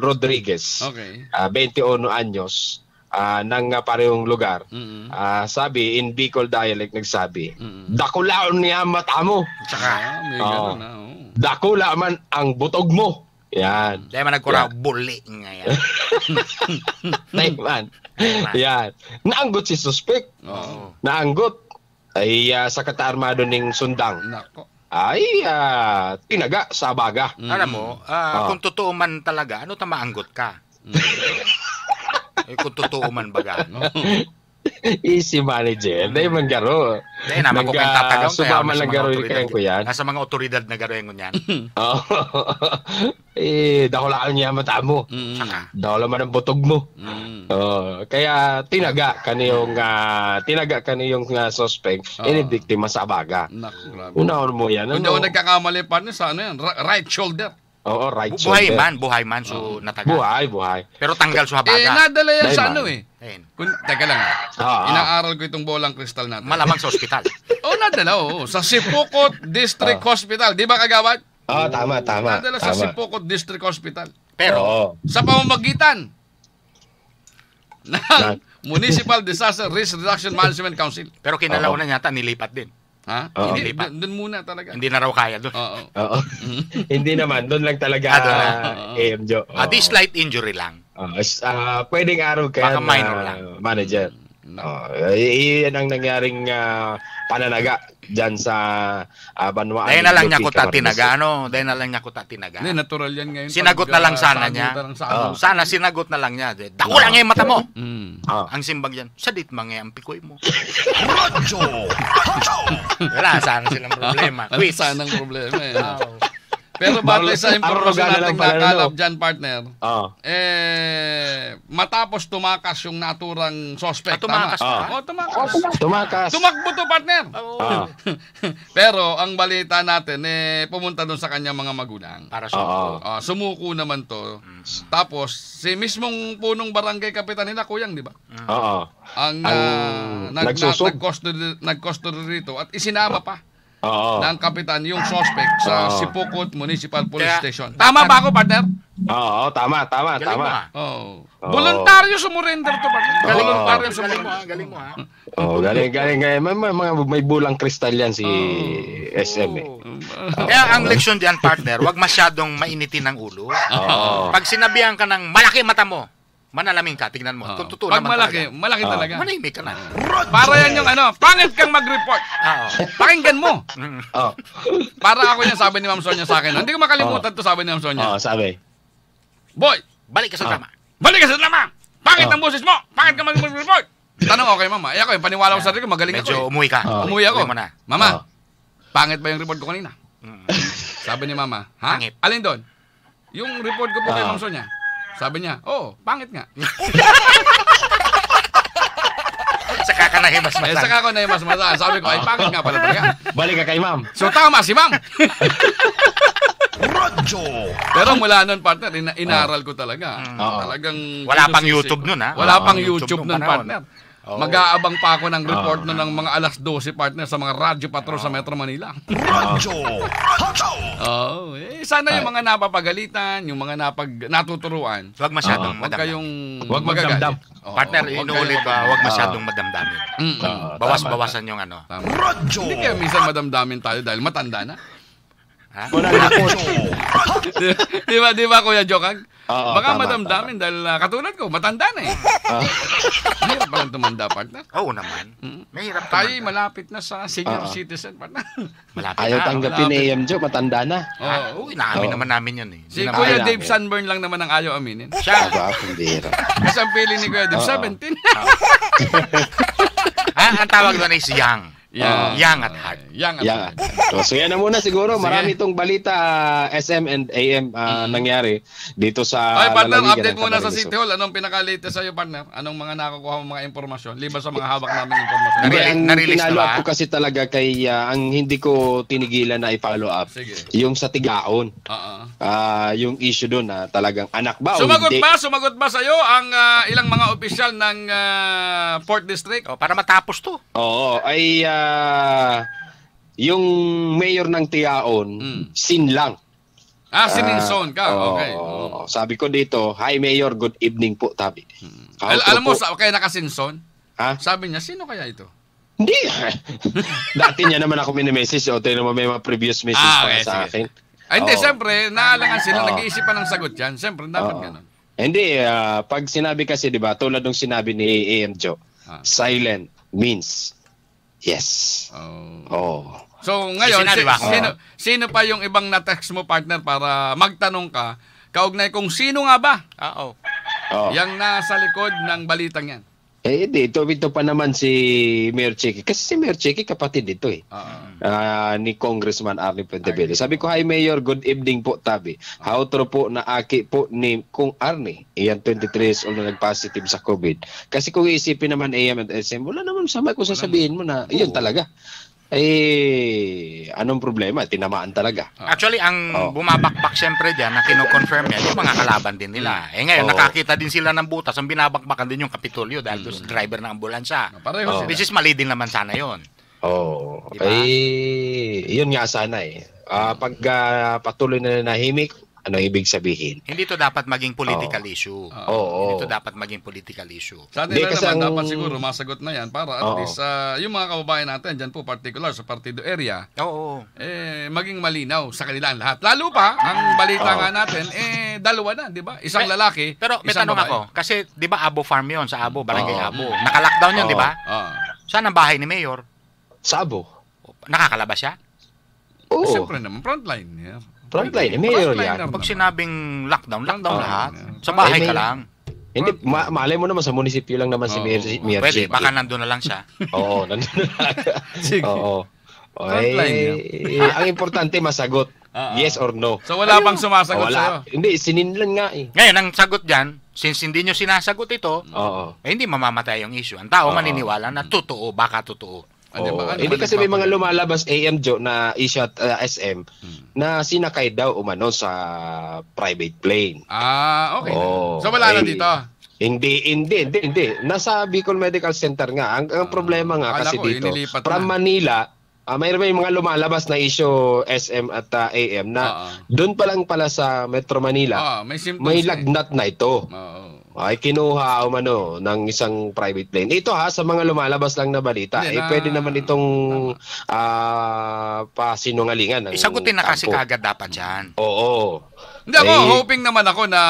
Speaker 5: Rodriguez, okay. uh, ah, 21 anyos, uh, ng uh, parehong lugar. Mm-hmm. Uh, sabi, in Bicol dialect, nagsabi, mm-hmm. Dakulaon niya mata Tsaka, may oh, na, oh. Dakula man ang butog mo. Yan. Dahil man nagkura, yeah. buli nga yan. Dahil man. yan. Naanggot si suspect. Oo. Naanggot. Ay uh, sa katarmado ng sundang. Nako ay uh, tinaga sa baga. Mm. Alam mo, uh, oh. kung
Speaker 4: totoo man talaga, ano tamaanggot ka? Mm. eh, kung totoo man baga, no? easy manager. Mm-hmm. Dahil man garo.
Speaker 1: Dahil naman ko ah, kayong tatagaw. Sumaman lang garo ni kayang ko yan.
Speaker 4: Nasa mga otoridad na garo yung yan. Oo.
Speaker 5: eh, dakulaan niya mata mo. Mm. Mm-hmm. Dahulaan man ang butog mo. Mm. Oh, kaya tinaga kaniyong uh, ah, tinaga yung uh, suspect oh. biktima sa baga. Unahon mo yan. Ano? Kung
Speaker 3: nagkakamali pa niya sa ano yan, right shoulder. Oo, right buhay shoulder. man, buhay man. So, natagal. Buhay, buhay. Pero tanggal sa habaga. Eh, nadala yan Dahil sa ano eh. Ayun. Kun, teka lang. Ah, Inaaral ko itong bolang kristal natin. Malamang sa ospital. oh, nadala, Oh. Sa Sipukot District Hospital. Di ba kagawad?
Speaker 5: Oo, tama, tama. Nadala sa tama.
Speaker 3: Sipukot District Hospital. Pero, Oo. Sa pamamagitan ng Municipal Disaster Risk Reduction Management Council.
Speaker 4: pero kinalaunan yata nilipat din. Ha? Oo. Hindi, Lipat. doon muna talaga. Hindi na raw kaya doon. Oo.
Speaker 5: Oo. Mm-hmm. Hindi naman, doon lang talaga Ah, doon lang. ah,
Speaker 4: AMJO. Ah, di Oo. slight injury lang.
Speaker 5: Uh, ah, is- pwedeng araw kaya Baka minor lang. manager. Uh, iyan ang nangyaring uh, pananaga diyan sa uh, Banwa. Dahil na lang niya kuta tinaga,
Speaker 4: ano? Dahil na lang niya kuta tinaga. Hindi, natural yan ngayon. Sinagot na lang ah, sana niya. Ano. Oh. Sana sinagot na lang niya. Dako lang ngayon mata mo. Mm. Oh. Ang simbang yan, sadit mga ang pikoy mo. Rojo! Wala, sana silang problema. Quiz. sana ang problema eh. Oh.
Speaker 3: Pero batay sa impormasyon natin nakalap dyan, partner, oh. eh, matapos tumakas yung naturang suspect. Ah, tumakas tama? Oh. oh, tumakas. Oh, tumakas. Tumakbo to, partner. Oh. Pero ang balita natin, eh, pumunta doon sa kanya mga magulang. Para sa Oh. Uh, sumuko naman to. Mm. Tapos, si mismong punong barangay kapitan nila, kuyang, di ba? Oo. Mm. Ang,
Speaker 1: uh, ang nag, nag,
Speaker 3: nag-custody, nag-custody rito at isinama pa. Oo. ng kapitan yung suspect sa Oo. Sipukot Municipal Police Kaya-
Speaker 5: Station. Tama ba ako, partner? Oo, tama, tama, Galing tama. mo, ah. Oo. Voluntaryo
Speaker 3: sumurrender to, partner. Galing mo, Oo. pare, galing mo, sumurrender. ha? Ah. Galing mo, ha? Ah.
Speaker 5: Oo, galing, galing,
Speaker 4: galing. May, may, mga, may bulang kristal yan si SM eh. Kaya ang leksyon diyan, partner, wag masyadong mainitin ang ulo. Oo. Pag sinabihan ka ng malaki mata mo, manalamin ka, tingnan mo. Oo. Kung totoo naman malaki, talaga. malaki Oo. talaga. Manahimik ka na. Para yan yung ano, pangit kang mag-report. Oo.
Speaker 5: Pakinggan mo.
Speaker 3: Oh,
Speaker 4: Para ako yung sabi ni Ma'am
Speaker 3: Sonia sa akin. Hindi ko makalimutan to sabi ni Ma'am Sonia. oh, sabi. Boy, Balik ka sa Oo. Ah. tama. balik ka sa tama. Pangit ang boses mo. Pangit ka mag-report. Tanong okay, mama. Ay ako, yung paniwala ko sa sarili ko, magaling Medyo ako. Eh. umuwi ka. Oo. Umuwi ako. Umuwi na. Mama, Oh. pangit ba yung report ko kanina? Mm. Sabi ni mama, ha? Pangit. Alin doon? Yung report ko po kay Ma'am Sonia. Sabi niya, oh, pangit nga. saka ka nahimasmasan. Eh, saka ko na nahimasmasan. Sabi ko, ay ah. pangit nga pala talaga. Balik ka kay ma'am. So tama si ma'am. Radyo! Pero mula noon, partner, ina- inaral ah. ko talaga. Mm. Talagang... Wala pang YouTube noon, ha? Wala pang YouTube noon, partner.
Speaker 2: Oh. Mag-aabang
Speaker 3: pa ako ng report oh. na ng mga alas 12 partner sa mga radyo patrol oh. sa Metro Manila. Radyo!
Speaker 4: Oh, eh,
Speaker 3: sana yung mga napapagalitan, yung mga napag natuturuan. Huwag masyadong oh. Ah, madamdamin. Huwag
Speaker 4: kayong Huwag magdamdam. Oh, partner, oh, inuulit ko, ah, huwag masyadong madamdamin. Mm-hmm. Bawas-bawasan yung ano.
Speaker 3: Radyo! Hindi kaya minsan madamdamin tayo dahil matanda na. Ha? Wala na po. di, di ba, di ba, Kuya Jokag? Oo, Baka tama, madamdamin tama. dahil uh, katulad ko, matanda na eh. Ah. Mahirap ba lang tumanda, partner? Oo oh, naman. Hmm? Mahirap tumanda. Tayo malapit na sa senior Oo. citizen, partner.
Speaker 5: Malapit Ayaw na, tanggapin ni AM Joe, matanda na.
Speaker 4: Oo, oh, inaamin Oo. naman namin yan eh. Si Kuya namin. Dave Sunburn
Speaker 3: lang naman ang ayaw aminin. Siya. Aba,
Speaker 4: feeling ni Kuya Dave, 17. ha, ang tawag doon ay si Young. Yeah. Uh, ah. young at heart. Young at young heart.
Speaker 5: so, so yan na muna siguro. Sige. Marami
Speaker 4: itong balita
Speaker 5: uh, ah, SM and AM uh, ah, mm. Mm-hmm. nangyari dito sa Ay, partner, update muna sa City Hall.
Speaker 3: Anong pinaka-latest iyo, partner? Anong mga nakukuha mong mga impormasyon? Liban sa mga hawak namin impormasyon. Nare- ang nare-release na ko kasi
Speaker 5: talaga kay uh, ang hindi ko tinigilan na i-follow up. Sige. Yung sa Tigaon. Uh-uh. Uh, yung issue doon na talagang anak ba sumagot o hindi. Sumagot Ba,
Speaker 3: sumagot ba sa'yo
Speaker 5: ang uh, ilang mga opisyal ng uh,
Speaker 3: 4th District? Oh, para matapos to.
Speaker 5: Oo. Ay, uh, yung mayor ng Tiaon, mm. sin lang. Ah, sininson ah, ka. Uh, okay. Oh, Sabi ko dito, Hi Mayor, good evening po, Tabi. Hmm. Al- alam mo, po, sa,
Speaker 3: kaya nakasinson? Ha? Sabi niya, sino kaya ito? Hindi.
Speaker 5: Dati niya naman ako mini-message O, oh, tinan mo may mga previous message ah, okay, pa sa sige. akin. Ay, ah, hindi, oh. siyempre,
Speaker 3: naalangan sila. Oh. Nag-iisip pa ng sagot yan. Siyempre, dapat oh.
Speaker 5: ganun. Hindi, uh, pag sinabi kasi, di ba, tulad ng sinabi ni AM Joe, ah. silent means Yes. Oh. oh.
Speaker 3: So ngayon, sinabi ba? Sino, oh. sino pa yung ibang na-text mo partner para magtanong ka kaugnay kung sino nga ba? Ah, Oo. Oh. oh. Yang nasa likod ng balitang yan.
Speaker 5: Eh, dito, ito pa naman si Mayor Chicky. Kasi si Mayor Chicky kapatid dito eh. Uh-huh. Uh, ni Congressman Arnie Puentebello. Sabi ko, Hi Mayor, good evening po, Tabi. Uh-huh. How true po na aki po ni Kung Arnie. Iyan 23 years old na nag-positive sa COVID. Kasi kung iisipin naman AM at SM, wala naman sama kung sasabihin mo na, uh talaga eh, anong problema? Tinamaan talaga. Ah. Actually,
Speaker 4: ang oh. bumabakbak syempre diyan, na kino-confirm yan, yung mga kalaban din nila. Mm. Eh ngayon, oh. nakakita din sila ng butas. Ang binabakbakan din yung Kapitolyo dahil mm. sa driver ng ambulansya. Ah, pareho oh. Which is mali din naman sana yon.
Speaker 5: Oo. Oh. Diba? Eh, yun nga sana eh. Uh, pag uh, patuloy na nanahimik, anong ibig sabihin.
Speaker 4: Hindi to dapat maging political oh. issue. Oo. Oh, oh. Hindi to dapat maging political issue. Sa atin na naman ang... dapat siguro masagot na yan para at oh. least uh, yung
Speaker 3: mga kababayan natin dyan po particular sa partido area Oo. Oh, eh maging malinaw sa kanila ang
Speaker 4: lahat. Lalo pa ang balita oh. nga natin eh dalawa na, 'di ba? Isang lalaki, pero may tanong babae. ako kasi 'di ba Abo Farm 'yon sa Abo, Barangay oh. Abo. Nakalockdown lockdown 'yon, oh. 'di ba? Oh. Saan ang bahay ni Mayor? Sa Abo. Nakakalabas siya? Oo. Eh, siyempre naman, frontline. Yeah. Frontline, eh, mayor yan. Lang. Pag sinabing lockdown, lockdown oh, lahat. Yeah. Sa bahay eh, may, ka lang.
Speaker 5: Hindi, ma- malay mo naman sa munisipyo lang naman oh, si Mayor, oh, Mayor Pwede, City. baka
Speaker 4: nandun na lang siya. Oo, nandun na lang.
Speaker 5: Sige. Oo.
Speaker 4: Okay. Eh, eh, ang
Speaker 5: importante masagot. Uh-oh. Yes or no. So wala Ayun. bang sumasagot wala.
Speaker 4: sa'yo? Hindi, sininlan nga eh. Ngayon, ang sagot dyan, since hindi nyo sinasagot ito, Oo. eh hindi mamamatay yung issue. Ang tao Oo. maniniwala na totoo, baka totoo oh, ba? Ano hindi kasi may mga lumalabas
Speaker 5: AM Jo na isyat uh, SM hmm. na sinakay daw umano sa private plane. Ah, okay. Oh, so wala ay, na eh, dito. Hindi, hindi, hindi, hindi. Nasa Bicol Medical Center nga. Ang, ang ah, problema nga kasi ko, dito, from na. Manila, uh, ah, may, may mga lumalabas na issue SM at uh, ah, AM na uh-uh. doon pa lang pala sa Metro Manila, uh, may, may eh. lagnat na ito. Uh-uh ay kinuha mano ng isang private plane. Ito ha, sa mga lumalabas lang na balita, Hindi eh, na, pwede naman itong uh, pasinungalingan. Ng Isagutin na kasi kampo. kagad dapat yan.
Speaker 3: Oo. oo. Hindi ako, eh, hoping naman ako na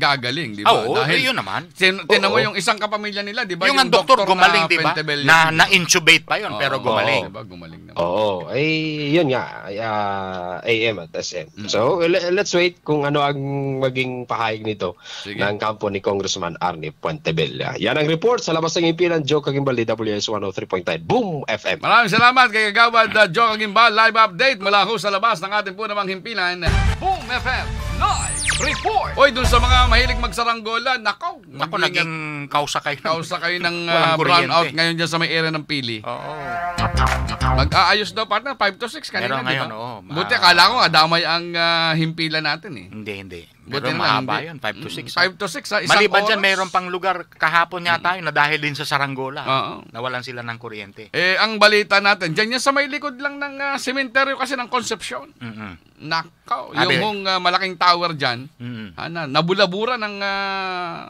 Speaker 3: gagaling, di ba? Ah, oo, Dahil, yun
Speaker 4: naman. Tin, tinan mo yung
Speaker 3: isang kapamilya nila, di ba? Yung, yung doktor, doktor gumaling, di ba? Na,
Speaker 4: na-intubate
Speaker 5: pa yun, oh, pero gumaling. Oh, diba? Gumaling naman. Oo, oh, eh, yun nga, uh, ah, AM at SM. Mm. So, let's wait kung ano ang maging pahayag nito Sige. ng kampo ni Congressman Arnie Puentebella. Yan ang report sa labas ng impilan, Joe Kagimbal, WS 103.9, Boom FM.
Speaker 3: Maraming salamat kay Kagawad, uh, Joe Kagimbal, live update mula ho sa labas ng ating po namang himpilan, Boom FM. Live Report! Hoy, dun sa mga mahilig magsaranggola, nako. Nako, naging kausa kayo. Kausa kayo ng uh, brown out ngayon dyan sa may area ng pili. Oo. Mag-aayos daw, partner. 5 to 6 kanina, Pero ngayon, di ba? oo. ma- Buti, akala ko, adamay
Speaker 4: ang uh, himpilan natin eh. Hindi, hindi. Pero Buti mahaba yun, 5 to 6. 5 mm, ah. to 6, ah, Isang Maliban oras? dyan, mayroon pang lugar kahapon yata mm. yun na dahil din sa Saranggola. Oo. Nawalan sila ng kuryente. Eh, ang balita natin, dyan yan sa may likod lang ng ah, sementeryo kasi ng Concepcion. Mm-mm.
Speaker 3: Nakaw. Yung Abi. mong ah, malaking tower dyan, Mm-mm. ana, ah, nabulabura ng ah,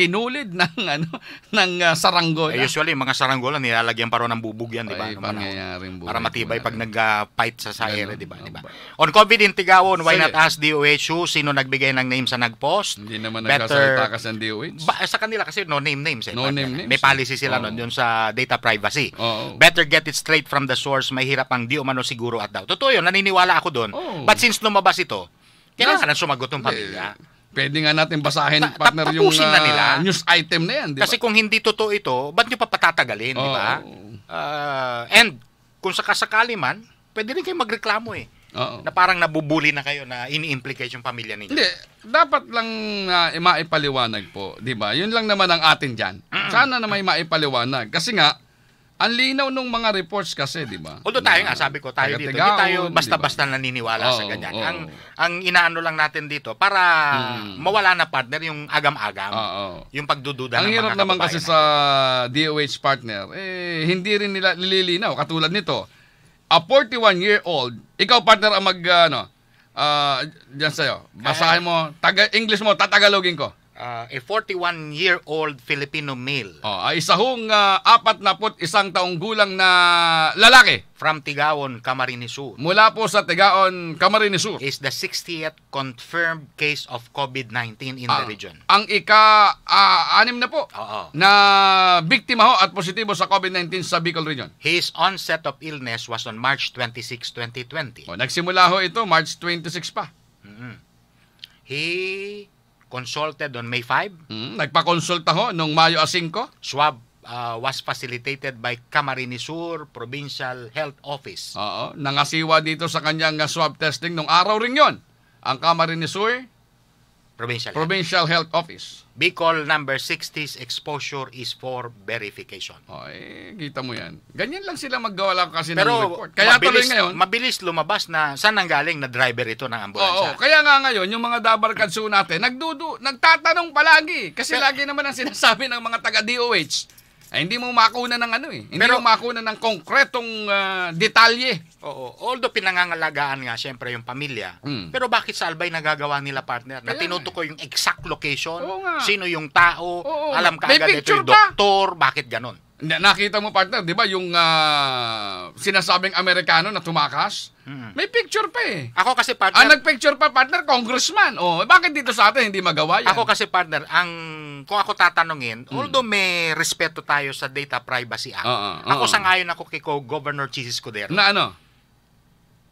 Speaker 4: sinulid ng ano ng uh, ah, saranggola. Eh, usually mga saranggola nilalagyan pa ng bubog yan, di ba? Para matibay pag nag-fight sa saire, di ba? Di On COVID in Tigaon, why not ask DOH who sino nagbigay ng name sa nagpost? Hindi naman Better, nagsasalita ka sa DOH. Ba, sa kanila kasi no name names. Eh, no name names. May policy sila oh. nun sa data privacy. Oh, oh. Better get it straight from the source. May hirap ang di umano siguro at daw. Totoo yun, naniniwala ako doon. Oh. But since lumabas ito, kailangan na sumagot ng pamilya. Yeah. Pwede nga natin basahin Ta- partner
Speaker 3: yung uh, na ah, nila. news
Speaker 4: item na yan, di ba? Kasi kung hindi totoo ito, ba't nyo pa patatagalin, oh. di ba? Uh, and kung sakasakali man, pwede rin kayo magreklamo eh. Oo. Na parang nabubuli na kayo na ini-implicate yung pamilya ninyo. Hindi,
Speaker 3: dapat lang na uh, maipaliwanag po, 'di ba? 'Yun lang naman ang atin diyan. Mm. Sana na may maipaliwanag kasi nga
Speaker 4: ang linaw nung mga reports
Speaker 3: kasi, di ba?
Speaker 4: Although tayo nga, sabi ko, tayo dito, hindi tayo basta-basta diba? naniniwala oh, sa ganyan. Oh, Ang, ang inaano lang natin dito, para hmm. mawala na partner yung agam-agam, oh, oh. yung pagdududa ang ng hirap naman kasi sa
Speaker 3: DOH partner, eh, hindi rin nila nililinaw. Katulad nito, a 41-year-old, ikaw partner ang mag, ah, ano, uh, dyan sa'yo, basahin eh. mo, taga, English mo, tatagalogin ko uh,
Speaker 4: a 41-year-old Filipino male. Oh, ay isa hong uh, apat na put isang taong gulang na lalaki. From Tigaon, Camarines Sur. Mula po sa Tigaon, Camarines Sur. Is the 60th confirmed case of COVID-19 in uh, the ah, region. Ang
Speaker 3: ika-anim ah, na po Oo.
Speaker 4: na biktima ho at positibo sa COVID-19 sa Bicol region. His onset of illness was on March 26, 2020. Oh, nagsimula ho ito March 26 pa. Mm-hmm. He consulted on May 5. nagpa hmm, nagpakonsulta ho noong Mayo 5. Swab uh, was facilitated by Camarines Sur Provincial Health Office. Oo, nangasiwa dito sa kanyang uh, swab testing nung araw rin yon. Ang Camarines Sur Provincial, Provincial Health, Health Office. Bicol number 60's exposure is for verification. Oh, eh, kita mo yan. Ganyan lang sila maggawa lang kasi Pero, ng report. Kaya mabilis, tuloy ngayon. Mabilis lumabas na saan ang galing na driver ito ng ambulansya. Oo, oh,
Speaker 3: kaya nga ngayon, yung mga dabar kanso natin, nagdudu, nagtatanong palagi. Kasi Pero, lagi naman ang sinasabi ng mga taga-DOH ay, ah, hindi mo makuna ng ano eh. Hindi Pero,
Speaker 4: mo makuna ng konkretong uh, detalye. Oo. Although pinangangalagaan nga siyempre yung pamilya. Hmm. Pero bakit sa Albay nagagawa nila partner? na tinutukoy eh. yung exact location, Oo nga. sino yung tao, Oo, alam ka agad ito yung doktor, bakit ganon? Na Nakita mo partner, 'di
Speaker 3: ba, yung uh, sinasabing Amerikano na tumakas? hmm May picture pa eh.
Speaker 4: Ako kasi partner. Ah, nagpicture pa partner congressman. Oh, eh, bakit dito sa atin hindi magawa 'yan? Ako kasi partner, ang kung ako tatanungin, mm. although may respeto tayo sa Data Privacy Act.
Speaker 3: Uh-uh, uh-uh. Ako sangayon
Speaker 4: ako kay Governor Chisis Cordero. Na ano?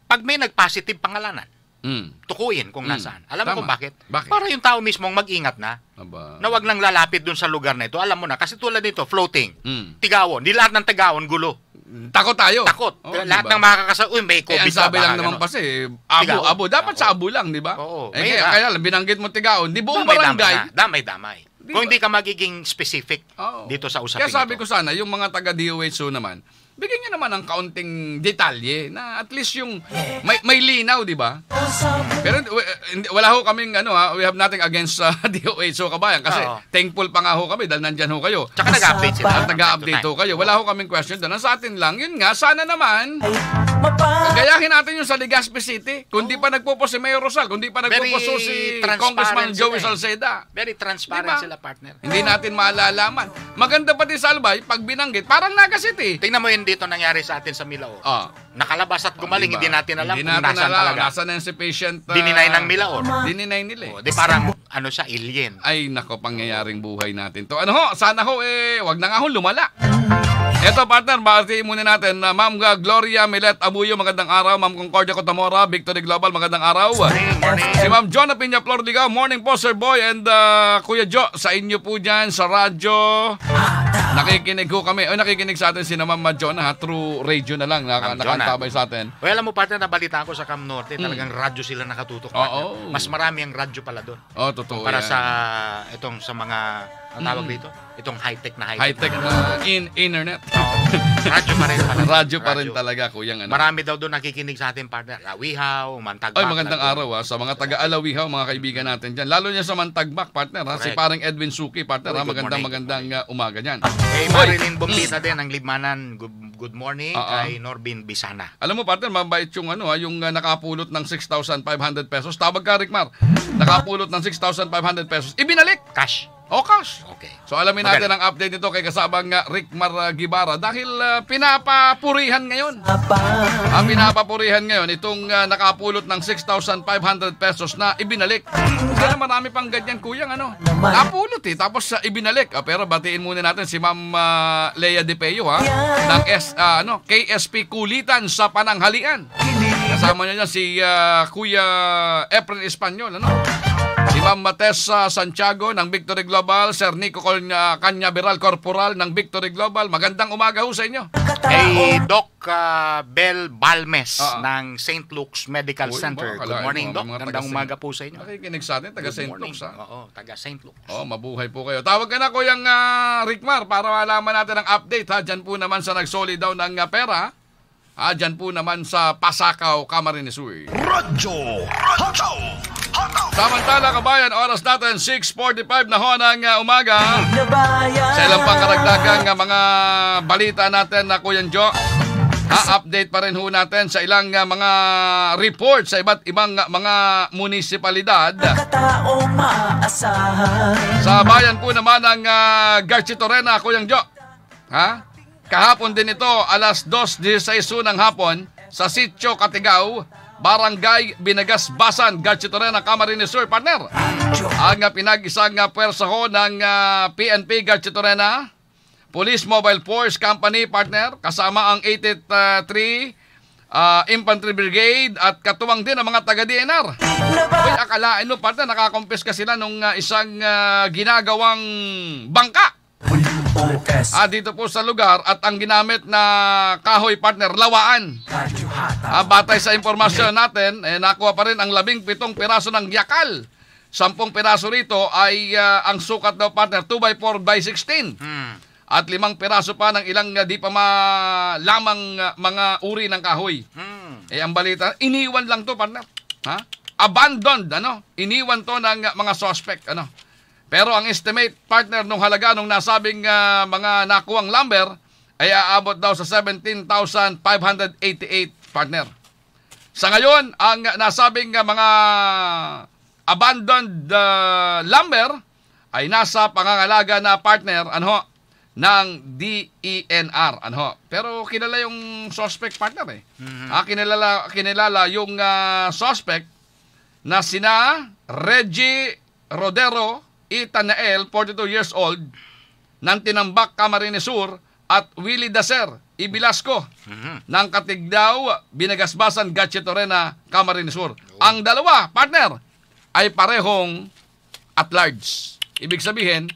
Speaker 4: Pag may nagpositive pangalanan, mm. tukuyin kung mm. nasaan. Alam Tama. mo kung bakit? bakit? Para yung tao mismo mag-ingat na. Aba. Na wag nang lalapit dun sa lugar na ito. Alam mo na, kasi tulad nito, floating, mm. tigawon. Di lahat ng tigawon, gulo. Hmm, takot tayo. Takot. Oh, lahat diba? ng makakasama, uy, may COVID eh, sabi ba, lang naman ano? kasi, abo, abo.
Speaker 3: Dapat Oo. sa abo lang, di ba? Oo. Eh, kaya, kaya lang, binanggit mo tigawon. Di buong barangay.
Speaker 4: Damay-damay. Diba? Kung hindi ka magiging specific Oo. dito sa usapin Kaya sabi ito. ko sana, yung mga taga-DOH
Speaker 3: naman, bigyan niyo naman ng kaunting detalye na at least yung may, may linaw, di ba? Pero wala ho kaming ano ha, we have nothing against uh, DOH so kabayan kasi Oo. thankful pa nga ho kami dahil nandyan ho kayo. Tsaka nag-update sila. At nag-update ho kayo. Wala ho kaming question doon. Sa atin lang, yun nga, sana naman, gayahin natin yung sa Legazpi City. Kundi pa nagpopo si Mayor Rosal, kundi pa Very nagpopo si Congressman Joey eh. Salceda.
Speaker 4: Very transparent Diba? sila, partner. Hindi natin malalaman. Maganda pa din sa Albay, pag binanggit, parang Naga City. Tingnan mo yung dito nangyari sa atin sa Milaor. Oh. Ah. Nakalabas at gumaling, diba? hindi natin alam hindi kung nasan talaga. Nasaan na yung si patient? Uh, Dininay ng Milaor. Dininay nila eh. Oh, di parang ano siya, alien. Ay, nako,
Speaker 3: pangyayaring buhay natin to. Ano ho, sana ho eh, wag na nga ho lumala. Ito partner, batiin muna natin na Ma'am Gloria Milet Abuyo, magandang araw. Ma'am Concordia Cotamora, Victory Global, magandang araw. Si Ma'am Jonah Pina Flor morning po Sir Boy and uh, Kuya Jo, sa inyo po dyan, sa radyo. Nakikinig ko kami. O nakikinig sa atin si na Ma'am Jonah ha, through radio na lang, na, nakatabay sa atin.
Speaker 4: Well, alam mo partner, nabalitaan ko sa Cam Norte, hmm. talagang radyo sila nakatutok. Oo. Mas marami ang radyo pala doon.
Speaker 3: Oh, totoo Para yan. sa
Speaker 4: itong sa mga ang tawag mm. dito? Itong high-tech na high-tech. High-tech na in internet. Oo. Radyo pa rin talaga. Radyo pa rin talaga, kuyang ano. Marami daw doon nakikinig sa ating partner. Lawihaw, Mantagbak.
Speaker 3: Ay, magandang araw ha. Ah, sa mga taga-alawihaw, mga kaibigan natin dyan. Lalo niya sa Mantagbak, partner ha. Ah, si parang
Speaker 4: Edwin Suki, partner ha. Ah, magandang magandang uh, umaga dyan. Hey, Marilyn Bombita mm. din, ang Libmanan. Good, good morning uh-uh. kay Norbin Bisana.
Speaker 3: Alam mo, partner, mabait yung ano ha, yung uh, nakapulot ng 6,500 pesos. Tawag ka, Rickmar. Nakapulot ng 6,500 pesos. Ibinalik! Cash. O oh, cash. Okay. So alamin natin Magaling. ang update nito kay kasabang uh, Rick Maragibara ah, dahil uh, pinapapurihan ngayon. Ang pinapapurihan ngayon itong uh, nakapulot ng 6,500 pesos na ibinalik. Kaya marami pang ganyan kuyang ano. Napulot eh tapos uh, ibinalik. Uh, pero batiin muna natin si Ma'am uh, Leia De Peo ha ng S, uh, ano, KSP Kulitan sa Pananghalian. Kasama niya, niya si uh, Kuya Efren Espanyol ano. Ma'am Matessa ah, Santiago ng Victory Global, Sir Nico Kanya ah, Viral Corporal ng Victory Global. Magandang umaga ho sa inyo.
Speaker 4: Kay Doc uh, Bel Balmes uh-huh. ng St. Luke's Medical Uy, Center. Ba, Good morning, Doc. Magandang umaga po sa inyo. Nakikinig sa atin, taga St. Luke's. Oo, taga St. Luke's. Oo, oh,
Speaker 3: mabuhay po kayo. Tawag ka na, Kuyang uh, Rickmar, para malaman natin ang update. Ha? Diyan po naman sa nagsoli daw ng uh, pera. Ha? Diyan po naman sa Pasakaw, Camarines Sur. Radyo! Radyo! Samantala kabayan, oras natin 6.45 na ho ng uh, umaga. Sa ilang pangkaragdagang uh, mga balita natin na Kuya Jo, ha-update pa rin ho natin sa ilang uh, mga report sa iba't ibang uh, mga munisipalidad. Sa bayan po naman ng uh, Garchi Kuya Jo. Ha? Kahapon din ito, alas 2.16 ng hapon, sa Sitio Katigaw Barangay Binagasbasan, Gachitorena, Camarines Sur, partner. Ang ah, pinag-isang ah, pwersa ko ng uh, ah, PNP Gachitorena, Police Mobile Force Company, partner, kasama ang 83 uh, Infantry Brigade at katuwang din ang mga taga-DNR. Well, akalain mo partner, nakakumpis ka sila nung uh, isang uh, ginagawang bangka. Ah, dito po sa lugar at ang ginamit na kahoy partner, lawaan. Ah, batay sa impormasyon natin, eh, nakuha pa rin ang labing pitong piraso ng yakal. Sampung piraso rito ay ah, ang sukat daw partner 2x4 by 16. Hmm. At limang piraso pa ng ilang ah, di pa ma- lamang ah, mga uri ng kahoy. Hmm. Eh, ang balita, iniwan lang to, partner. Ha? Abandoned, ano? Iniwan to ng ah, mga suspect, ano? Pero ang estimate partner nung halaga nung nasabing uh, mga nakuwang lumber ay aabot daw sa 17,588 partner. Sa ngayon, ang nasabing uh, mga abandoned uh, lumber ay nasa pangangalaga na partner ano ng DENR ano pero kilala yung suspect partner eh mm-hmm. ah, kinilala kinilala yung uh, suspect na sina Reggie Rodero Itanael, 42 years old, ng Tinambak, Camarines Sur, at Willie Daser, Ibilasco, mm-hmm. ng Katigdaw, Binagasbasan, Gatchetorena, Camarines Sur. Oh. Ang dalawa, partner, ay parehong at large. Ibig sabihin,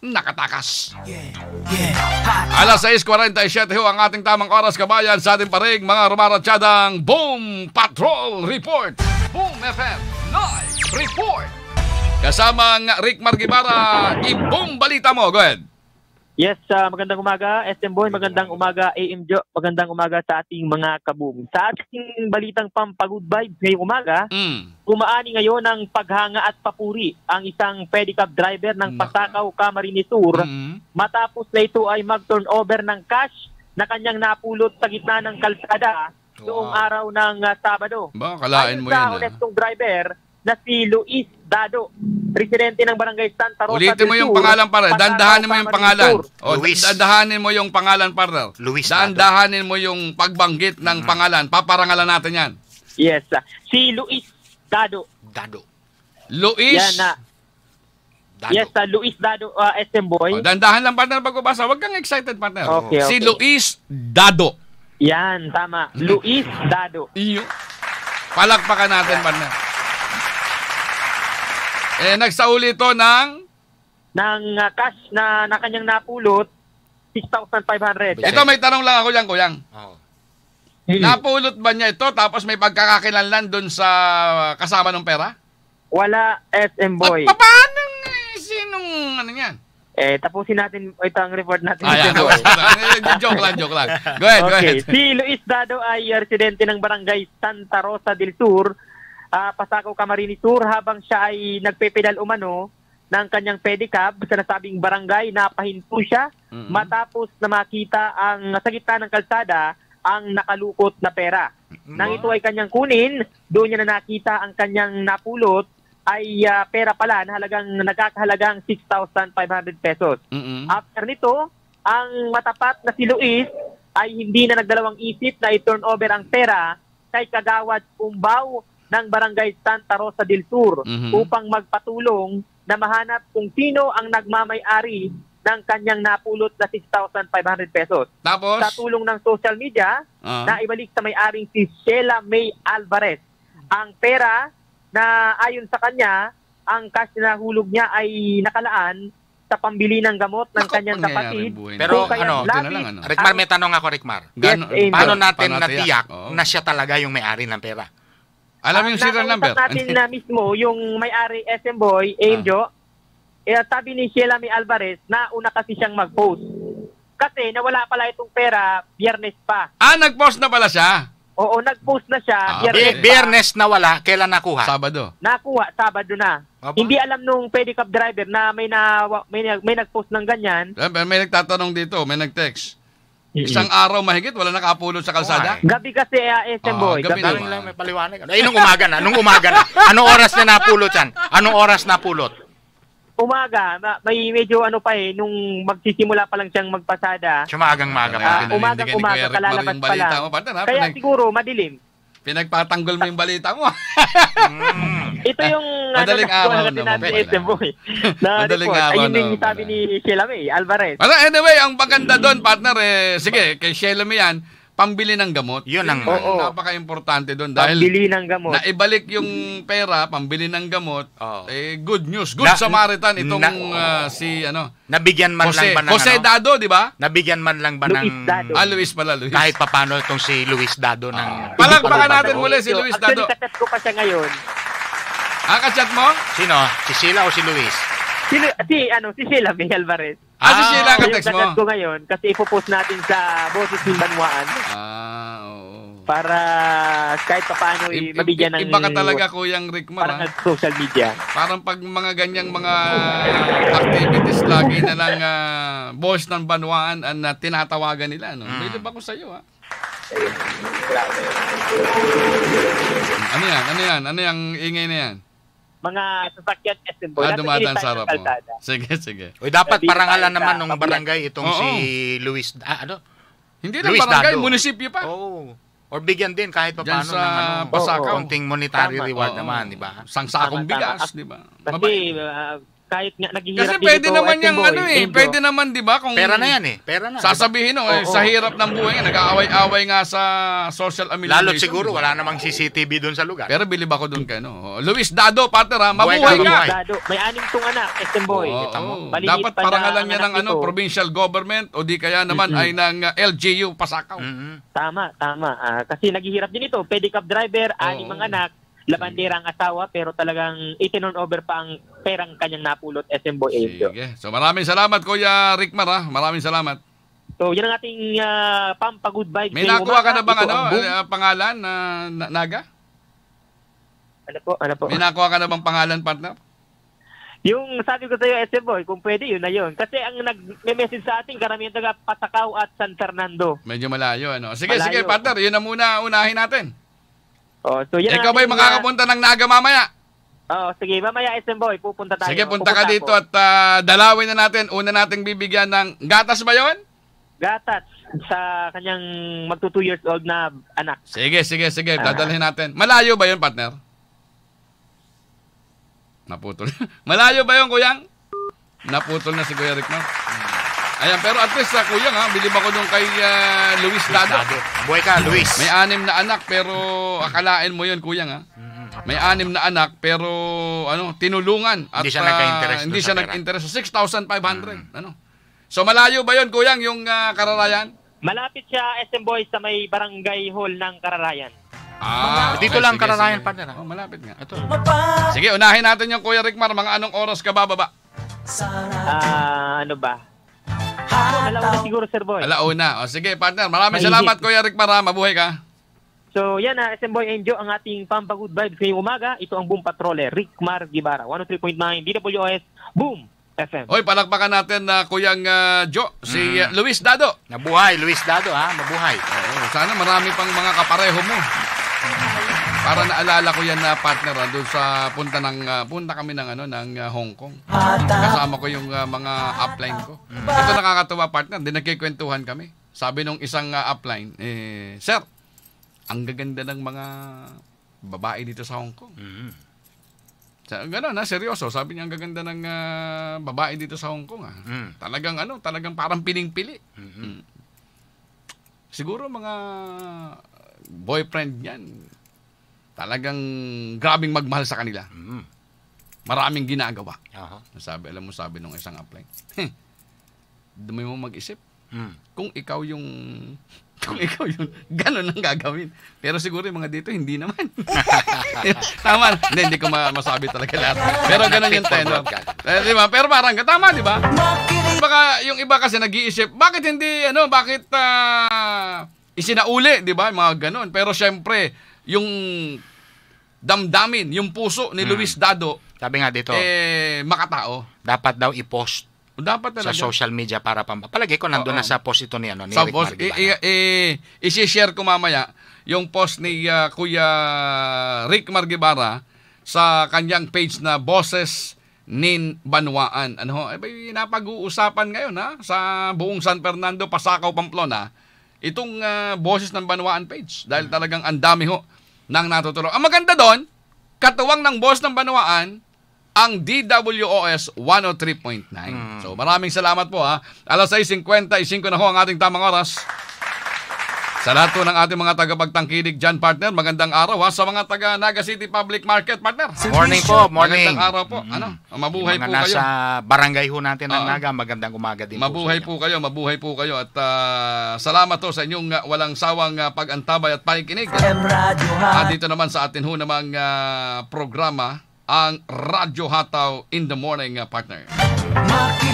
Speaker 3: nakatakas. Yeah. Yeah. Alas 6.47 ho ang ating tamang oras kabayan sa ating paring mga rumaratsyadang Boom Patrol Report. Boom FM Live Report. Kasama ang Rick Margibara.
Speaker 1: Ibong balita mo. Go ahead. Yes, uh, magandang umaga. SM Boy, magandang umaga. AM Jo, magandang umaga sa ating mga kaboom. Sa ating balitang pampagood vibes ngayong umaga, mm. umaani ngayon ng paghanga at papuri ang isang pedicab driver ng Pasakaw, Camarines Tour. mm mm-hmm. Matapos na ito ay mag-turn over ng cash na kanyang napulot sa gitna ng kalsada wow. noong araw ng uh, Sabado. Ba, kalain Ayon mo yan. Ayon sa ah. honestong driver na si Luis Dado, presidente ng Barangay Santa Rosa Ulitin mo yung pangalan, para. Dandahanin mo yung pangalan. O, Luis. Dandahanin
Speaker 3: mo yung pangalan, partner. Luis. Dandahanin mo yung pagbanggit ng hmm. pangalan. Paparangalan natin yan. Yes. si Luis Dado. Dado. Luis? Yan na. Dado. Yes, uh, Luis Dado, uh, SM Boy. O, dandahan lang, partner, pagbabasa. Huwag kang excited, partner. Okay, okay. Si Luis Dado. Yan, tama. Mm. Luis Dado. Iyo. Palakpakan natin,
Speaker 1: partner. Eh, nagsauli ito ng? Ng uh, cash na, na kanyang napulot, 6,500. Ito may tanong lang ako yan, Kuyang. Oo. Oh. Hmm.
Speaker 3: Napulot ba niya ito tapos may pagkakakilanlan doon sa
Speaker 1: kasama ng pera? Wala SM Boy. At paano eh,
Speaker 3: sinong ano yan?
Speaker 1: Eh, tapusin natin ito ang report natin. Ay, yeah. joke lang, joke lang. Go ahead, okay. go ahead. Si Luis Dado ay residente ng barangay Santa Rosa del Sur uh, Pasakaw Camarines Sur habang siya ay nagpepedal umano ng kanyang pedicab sa nasabing barangay, napahinto siya mm-hmm. matapos na makita ang sa gitna ng kalsada ang nakalukot na pera. Mm-hmm. Nang ito ay kanyang kunin, doon niya na nakita ang kanyang napulot ay uh, pera pala na halagang nagkakahalagang 6,500 pesos. Mm-hmm. After nito, ang matapat na si Luis ay hindi na nagdalawang isip na i-turn over ang pera kay Kagawad Pumbaw ng Barangay Santa Rosa del Sur mm-hmm. upang magpatulong na mahanap kung sino ang nagmamay-ari ng kanyang napulot na 6,500 pesos. Tapos? Sa tulong ng social media, uh-huh. na ibalik sa may-aring si Sheila May Alvarez. Ang pera na ayon sa kanya, ang cash na hulog niya ay nakalaan sa pambili ng gamot ng Ako, kanyang kapatid. Pero so, ano, labis, lang, ano?
Speaker 4: Rikmar, may tanong ako, Rikmar. Yes, paano natin, paano natiyak oh. na siya talaga yung may-ari ng pera? Alam mo yung ah, serial number? Nakausap na
Speaker 1: mismo yung may-ari SM Boy, Angel. Ah. Eh, sabi ni Sheila May Alvarez, una kasi siyang mag-post. Kasi nawala pala itong pera, biyernes pa. Ah, nag-post na pala siya? Oo, nag-post na siya. Ah, biyernes, biyernes na wala, kailan nakuha? Sabado. Nakuha, Sabado na. Aba? Hindi alam nung pedicab driver na may na may, may nag-post ng ganyan.
Speaker 3: May nagtatanong dito, may nag-text. Isang araw mahigit,
Speaker 4: wala nakapulot sa kalsada? Gabi
Speaker 1: kasi, uh, ah, eh, SM ah, boy. gabi, gabi lang. lang may paliwanag. Ano? nung umaga na, nung umaga na. Anong
Speaker 4: oras na ano napulot yan? Anong oras na pulot?
Speaker 1: Umaga, ma- may medyo ano pa eh, nung magsisimula pa lang siyang magpasada. Sa maagang maga. Ah, umagang umaga, kalalabas pa lang. Mo, Kaya siguro, madilim.
Speaker 3: Pinagpatanggol mo yung balita mo.
Speaker 1: Ito yung Madaling ano, araw naman
Speaker 3: pala. Boy, na Madaling report. araw Ayun din ano, yung
Speaker 1: sabi ni Sheila May Alvarez. Pero
Speaker 3: anyway, ang maganda doon, partner, eh, sige, kay Sheila May yan, pambili ng gamot. Yun ang Oo. Ano. napaka-importante doon dahil Pambili ng gamot. naibalik yung pera, pambili ng gamot. Oo. Eh good news, good Na- Samaritan itong na- ah,
Speaker 4: si ano, Nabigyan man Jose, lang ba ng Jose ano? Dado, di ba? Nabigyan man lang ba Luis ng Dado. Ah, Luis pala, Luis. kahit papano itong si Luis Dado ng ah. Palakpakan natin muli si Luis Actually, Dado.
Speaker 1: katat ko pa siya ngayon. Ah, kachat mo? sino? Si Sila o si Luis? Si, si, ano, si Sheila May Alvarez. Ah, si ah, Sheila ang text mo? ko ngayon, kasi ipopost natin sa Boses ng Banwaan. Ah, oo. Para kahit paano i- eh, mabigyan ng... Iba ka talaga,
Speaker 3: Kuyang Rickman, Parang
Speaker 5: ha? Ah. social media.
Speaker 3: Parang pag mga ganyang mga activities, lagi na lang uh, boss ng Banwaan ang uh, tinatawagan nila, no? Mm. Pwede ba ko sa'yo, ha? Ano yan? Ano yan? Ano
Speaker 4: yung ingay na yan?
Speaker 1: mga sasakyan SM Boy. Ah, dumadaan sa harap mo.
Speaker 4: Sige, sige. Uy, dapat Sabi parangalan naman ng barangay itong Oo. si Luis, ah, ano? Hindi lang barangay, Dado. munisipyo pa. Oo. Or bigyan din kahit pa paano sa ng ano, Pasakaw. konting monetary Tama. reward Oo. naman, di ba? Sangsakong Tama, tama. bigas, di ba? Kasi Mabait. Ah, kahit nga naghihirap Kasi pwede
Speaker 3: naman yung ano eh, pwede naman 'di ba kung Pera na 'yan eh, pera na. Sasabihin diba? oh, eh, sa hirap ng buhay, nag-aaway-away nga sa social media. Lalo siguro wala namang CCTV doon sa lugar. Pero bilib ako doon kay no. Luis Dado, partner ha, mabuhay ka. Luis Dado,
Speaker 1: may anim tong anak, SM boy. Oh, oh. Dapat parangalan niya ng ano,
Speaker 3: provincial government o di kaya naman mm-hmm. ay ng LGU Pasakaw.
Speaker 1: Mm-hmm. Tama, tama. Uh, kasi naghihirap din ito, pedicab driver, oh. anim ang anak labandera ang asawa pero talagang itinurn over pa ang perang kanyang napulot SM Boy Elio. Sige.
Speaker 3: So maraming salamat Kuya Rickmar ha. Maraming salamat.
Speaker 1: So yan ang ating uh, pampagood
Speaker 3: vibes. May nakuha ka na bang ano, eh, pangalan na, na naga?
Speaker 1: Ano po? Ano po? May nakuha ka na bang pangalan partner? Yung sabi ko sa iyo, SM Boy, kung pwede, yun na yun. Kasi ang nag-message sa atin, karamihan taga Patakaw at San Fernando. Medyo malayo,
Speaker 3: ano? Sige, malayo. sige, partner. Yun na muna unahin natin. Oh, so yan. Ikaw ba'y makakapunta ng
Speaker 1: Naga mamaya? oh, sige. Mamaya, SM Boy, pupunta tayo. Sige, punta ka dito ako. at
Speaker 3: uh, dalawin na natin. Una nating bibigyan ng gatas ba yon? Gatas
Speaker 1: sa kanyang
Speaker 3: magto 2 years old na anak. Sige, sige, sige. Ah. Dadalhin natin. Malayo ba yon partner? Naputol. Malayo ba yon kuyang? Naputol na si Kuya Rick, no? Ayan, pero at least, uh, kuya nga, bilib ako nung kay uh, Luis Dado. Dado. Buhay ka, Luis. May anim na anak, pero akalain mo yun, kuya nga. May anim na anak, pero ano, tinulungan. At, hindi siya nag ah, nagka-interest. Hindi siya nag-interest.
Speaker 1: 6,500. Mm. Ano? So, malayo ba yun, kuyang, yung uh, kararayan? Malapit siya SM Boys sa may barangay hall ng Kararayan.
Speaker 4: Ah, okay, dito lang Kararayan sige.
Speaker 1: partner. Oh, malapit nga. Ito.
Speaker 3: Sige, unahin natin yung Kuya Rickmar. Mga anong oras ka bababa? Ah, uh, ano ba?
Speaker 1: Alauna siguro, Sir Boy. Alauna.
Speaker 3: O, sige, partner. Maraming Mahihit. salamat, Kuya Rick Mara. Mabuhay ka.
Speaker 1: So, yan na, ah, SM Boy Enjo, ang ating pampagood vibes ngayong umaga. Ito ang Boom Patroller, eh, Rick Mar Gibara. 103.9 DWS, Boom FM. Hoy, palakpakan natin
Speaker 3: na uh, Kuyang uh, Jo, si uh, Luis Dado. Nabuhay, Luis Dado ha, mabuhay. Oo, sana marami pang mga kapareho mo. Para naalala ko yan na partner ah, doon sa punta ng ah, punta kami ng ano ng ah, Hong Kong. Kasama ko yung ah, mga upline ko. Ito nakakatuwa partner, din nagkikwentuhan kami. Sabi nung isang ah, upline, eh, sir, ang gaganda ng mga babae dito sa Hong Kong. Mm. Sa, ganun na, ah, seryoso. Sabi niya, ang gaganda ng ah, babae dito sa Hong Kong. Ah. Mm. Talagang ano, talagang parang piling-pili. Mm-hmm. Mm. Siguro mga boyfriend niyan, talagang grabing magmahal sa kanila. Mm. Maraming ginagawa. Uh-huh. Sabi, alam mo sabi nung isang upline, hey, dumi mo mag-isip. Mm. Kung ikaw yung kung ikaw yung ganun ang gagawin. Pero siguro yung mga dito, hindi naman. tama. Hindi, hindi ko masabi talaga lahat. Pero ganun yung tenor. Eh, di Pero parang, tama, di ba? Baka yung iba kasi nag-iisip, bakit hindi, ano, bakit uh, isinauli, di ba? Mga ganun. Pero syempre, yung damdamin,
Speaker 4: yung puso ni hmm. Luis Dado, sabi nga dito, eh, makatao. Dapat daw i-post dapat talaga. Sa social media para pam ko nandoon oh, oh. na sa post ito ni ano ni sa Eric post,
Speaker 3: Margibana. I, i, eh, i-share ko mamaya yung post ni uh, Kuya Rick Margibara sa kanyang page na Bosses Nin Banwaan. Ano eh napag-uusapan ngayon ha sa buong San Fernando, Pasakaw, Pamplona itong uh, Boses ng Banwaan page dahil mm. talagang ang dami ho ng natuturo. Ang maganda doon, katuwang ng boss ng banuaan, ang DWOS 103.9. Hmm. So maraming salamat po ha. Alas 6.55 na ho ang ating tamang oras. Sa lahat po ng ating mga tagapagtangkilik dyan, partner, magandang araw ha, sa mga taga Naga City Public Market, partner. Morning po, morning. Magandang araw po. Mm. Ano? Ah, mabuhay po kayo. nasa barangay ho natin ng Oo. Naga, magandang umaga din Mabuhay po, po kayo, mabuhay po kayo at ah, salamat po sa inyong ah, walang sawang ah, pag-antabay at pakikinig. At dito naman sa atin ho namang ah, programa, ang Radyo Hataw in the Morning, ah, partner.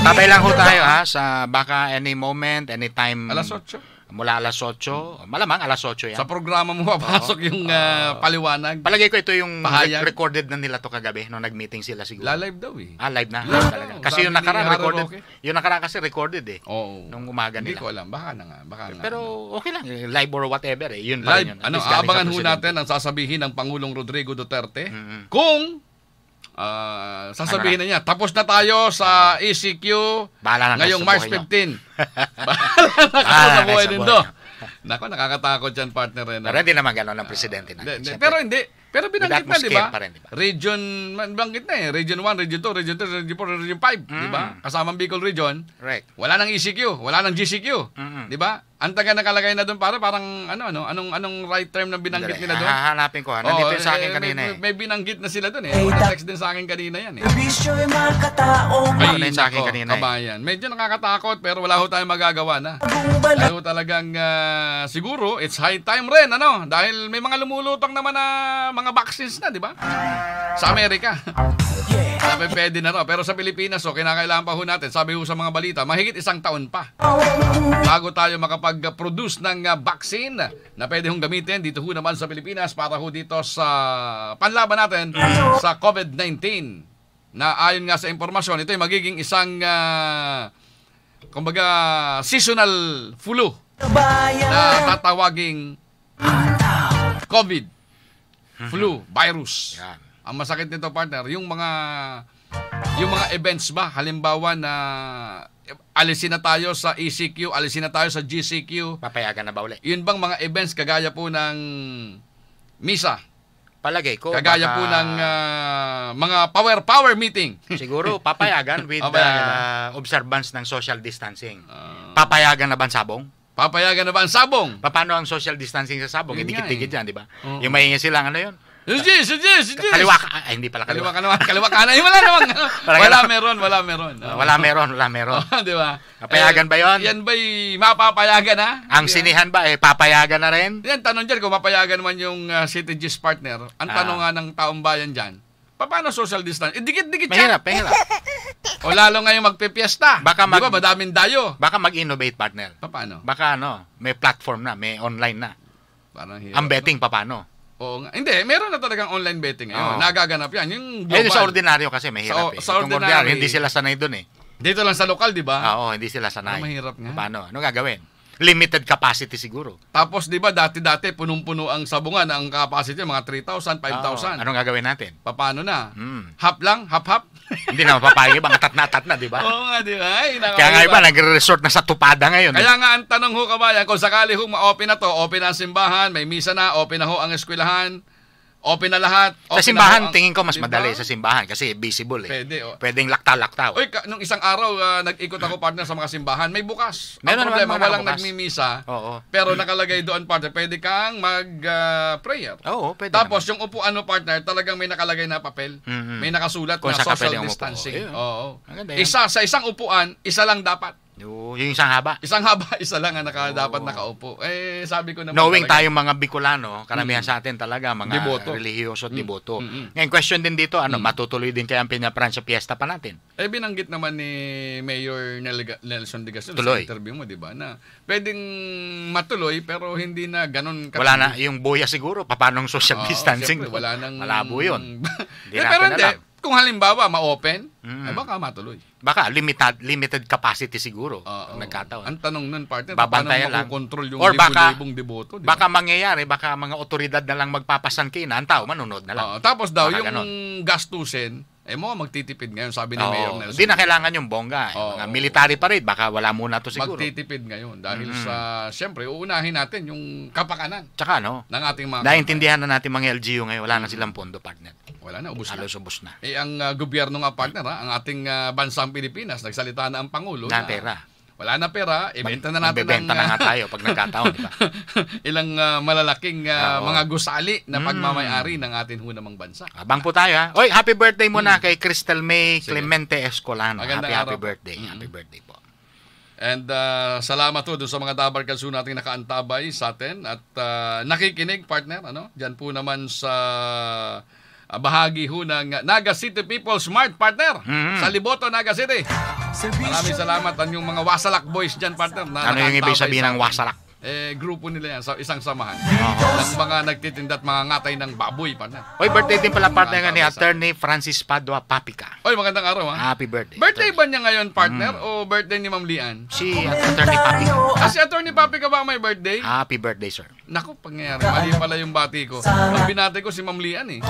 Speaker 3: Tabay lang ho tayo ha,
Speaker 4: sa baka any moment, anytime. Alas 8 mula alas 8. Malamang alas 8 yan. Sa programa mo papasok Oo. yung uh, paliwanag. Palagay ko ito yung Pahayag. recorded na nila to kagabi no nag-meeting sila siguro. La live daw eh. Ah, live na. Live Yeah. talaga. Kasi yung nakaraan recorded. Roque. Yung nakaraan kasi recorded eh. Oo. Nung umaga Hindi nila. ko alam. Baka na nga. Baka na. Pero ano. okay lang. Eh, live or whatever eh. Yun pa rin live, yun. ano, least abangan ho natin
Speaker 3: ang sasabihin ng Pangulong
Speaker 4: Rodrigo Duterte
Speaker 3: mm-hmm. kung Uh, sasabihin na? niya, tapos na tayo sa ah. ECQ
Speaker 4: Bahala na ngayong March 15. Bahala na kayo sa buhay nindo. Nako, nakakatakot yan, partner. Eh, no? Pero hindi naman gano'n ang presidente na. Uh, ah,
Speaker 3: pero hindi. Pero binanggit na, di ba? Region, banggit na eh. Region 1, Region 2, Region 3, Region 4, Region 5. Mm. Di ba? Mm. Kasamang Bicol Region. Right. Wala nang ECQ, wala nang GCQ. Mm-hmm. Di ba? Ang taga nakalagay na doon para parang ano ano anong anong right term na binanggit nila doon. Hahanapin ko. Ah. Nandito oh, sa akin eh, kanina eh. May, binanggit na sila doon eh. Hey, text din sa akin kanina yan eh. Bisyo ano yung mga Ay, sa akin kanina. Eh? Kabayan. Medyo nakakatakot pero wala ho tayong magagawa na. Ano talagang uh, siguro it's high time rin ano dahil may mga lumulutang naman na mga vaccines na, di ba? Sa Amerika. yeah. Sabi pwede na raw. Pero sa Pilipinas, oh, kinakailangan pa ho natin, sabi ho sa mga balita, mahigit isang taon pa bago tayo makapag-produce ng ah, vaccine na pwede hong gamitin dito ho naman sa Pilipinas para ho dito sa panlaban natin sa COVID-19 na ayon nga sa impormasyon, ito ay magiging isang uh, kumbaga seasonal flu na tatawaging COVID flu virus. Yan. Ang masakit nito partner, yung mga yung mga events ba, halimbawa na alisin na tayo sa ECQ, alisin na tayo sa GCQ. Papayagan na ba uli? Yun bang mga events kagaya po ng misa? Palagay ko. Kagaya baka... po ng
Speaker 4: uh, mga power power meeting. Siguro papayagan with papayagan uh, observance ng social distancing. Uh... Papayagan na ba ang sabong? Papayagan na ba ang sabong? Paano ang social distancing sa sabong? Idikit-dikit eh. yan, di ba? Uh-huh. Yung mahingi silang ano yun? Suggest, suggest, suggest. Kaliwa, ay, ah, hindi pala kaliwa. Kaliwa, kaliwa, kaliwa kanan. Wala naman. Ah, wala
Speaker 3: meron, wala meron.
Speaker 4: Oh. Wala meron, wala meron. Oh,
Speaker 3: di ba? Papayagan
Speaker 4: ba eh, yon? Yan ba'y mapapayagan ha? Ang yeah. sinihan ba, eh,
Speaker 3: papayagan na rin? Yan, tanong dyan kung mapayagan man yung uh, ah, City G's partner. Ang ah. tanong nga ng taong bayan
Speaker 4: dyan, paano social distance? Eh, dikit-dikit siya. Mahirap, mahirap. o lalo ngayon magpipiesta. Baka mag, di ba, madaming dayo. Baka mag-innovate, partner. Paano? Baka ano, may platform na, may online na. Parang hirap. Ang betting, no? paano?
Speaker 3: Oo. Nga. Hindi, meron na talagang online betting ngayon. Oo.
Speaker 4: Nagaganap yan. Yung eh, global. sa ordinaryo kasi mahirap sa, eh. Sa ordinaryo, hindi sila sanay doon eh. Dito lang sa lokal, di ba? Oo, hindi sila sanay. Ah, mahirap nga. Paano? Ano gagawin? limited capacity siguro. Tapos 'di ba dati-dati punong-puno ang sabungan, ang capacity mga 3,000, 5,000. Oh, anong gagawin natin? Paano na? Mm. Hap lang, hap-hap. Hindi na mapapayag ang atat-natat na, 'di ba? Oo
Speaker 3: nga, 'di ba? Ay, Kaya nga iba
Speaker 4: nagre-resort na sa tupada ngayon. Eh. Kaya
Speaker 3: eh. nga ang tanong ho kabayan, kung sakali ho ma-open na to, open na ang simbahan, may misa na, open na ho ang eskwelahan, Open na lahat. Open sa simbahan, ang, tingin
Speaker 4: ko mas diba? madali sa simbahan kasi visible eh. Pwede. Oh. Pwedeng lakta-lakta. Uy,
Speaker 3: ka, nung isang araw, uh, nag-ikot ako partner sa mga simbahan, may bukas. Meron ang problema, naman walang
Speaker 4: nagmimisa. Oo, oo. Pero
Speaker 3: nakalagay doon, partner, pwede kang mag-prayer. Ah, uh, oo, pwede Tapos, naman. yung upuan mo, partner, talagang may nakalagay na papel. Mm-hmm. May nakasulat Kung na social distancing. Oo. oo. Isa, sa isang upuan, isa lang dapat. Yung, isang haba. Isang haba, isa lang ang naka, Oo. dapat nakaupo. Eh, sabi ko naman Knowing talaga, tayong
Speaker 4: mga Bicolano, karamihan mm. sa atin talaga, mga Deboto. religyoso at mm. deboto. Mm, Ngayon, question din dito, ano, matutuloy din kaya ang pinapran sa piyesta pa natin?
Speaker 3: Eh, binanggit naman ni Mayor Nelson de Gasol sa interview mo, di ba, na pwedeng matuloy pero hindi na ganun ka- Wala na,
Speaker 4: yung buya siguro, papanong social Oo, distancing. syempre, wala nang... Malabo yun. Hindi eh, pero natin
Speaker 3: hindi, kung halimbawa ma-open, mm. eh baka matuloy. Baka
Speaker 4: limited limited capacity siguro uh, nagkataon. Ang tanong nun, partner, Babantayan paano makukontrol yung Or baka, libong deboto? Diba? Baka mangyayari, baka mga otoridad na lang magpapasangkina, ang tao manunod na lang. Uh, tapos daw, baka yung ganun.
Speaker 3: gastusin, eh mo magtitipid ngayon sabi ni oh, Mayor Nelson. Hindi na kailangan
Speaker 4: yung bongga. Eh. Oh, Mga military parade baka wala muna to siguro.
Speaker 3: Magtitipid ngayon dahil mm-hmm. sa syempre uunahin natin yung kapakanan. Tsaka no. Ng ating mga Naintindihan
Speaker 4: na natin mga LGU ngayon wala na silang pondo partner. Wala na ubos Halos na. ubos na.
Speaker 3: Eh ang uh, gobyerno ng partner ha, ang ating uh, bansang Pilipinas nagsalita na ang pangulo na, na wala na pera, ibenta na natin Bebenta ng, na nga ah, tayo pag nagkataon, di ba? ilang uh, malalaking uh, mga gusali na hmm. pagmamayari ng atin ho namang bansa. Abang
Speaker 4: po tayo ha. Oy, happy birthday muna hmm. kay Crystal May Clemente Escolano. Magandang happy happy araw po. birthday. Hmm. Happy
Speaker 3: birthday po. And uh, salamat po doon sa mga tabarkaso nating nakaantabay sa atin at uh, nakikinig partner ano diyan po naman sa bahagi ho ng Naga City People Smart Partner mm-hmm. sa Liboto, Naga City. Maraming salamat ang yung mga Wasalak boys dyan, partner. Na ano yung ibig sabihin ng Wasalak? eh, grupo nila yan sa isang samahan. Uh-huh. Ng mga nagtitinda at mga ngatay ng baboy pa na. Oy, birthday din pala partner nga
Speaker 4: ni Attorney Francis Padua Papika. Oy, magandang araw ha. Happy birthday. Birthday ba niya ngayon, partner? Mm. O birthday ni Ma'am Lian? Si Attorney Papika. Ah, si Attorney Papika ba may birthday? Happy birthday, sir.
Speaker 3: Naku, pangyayari.
Speaker 4: Mali pala yung bati ko. Ang
Speaker 3: binati ko si Ma'am Lian eh.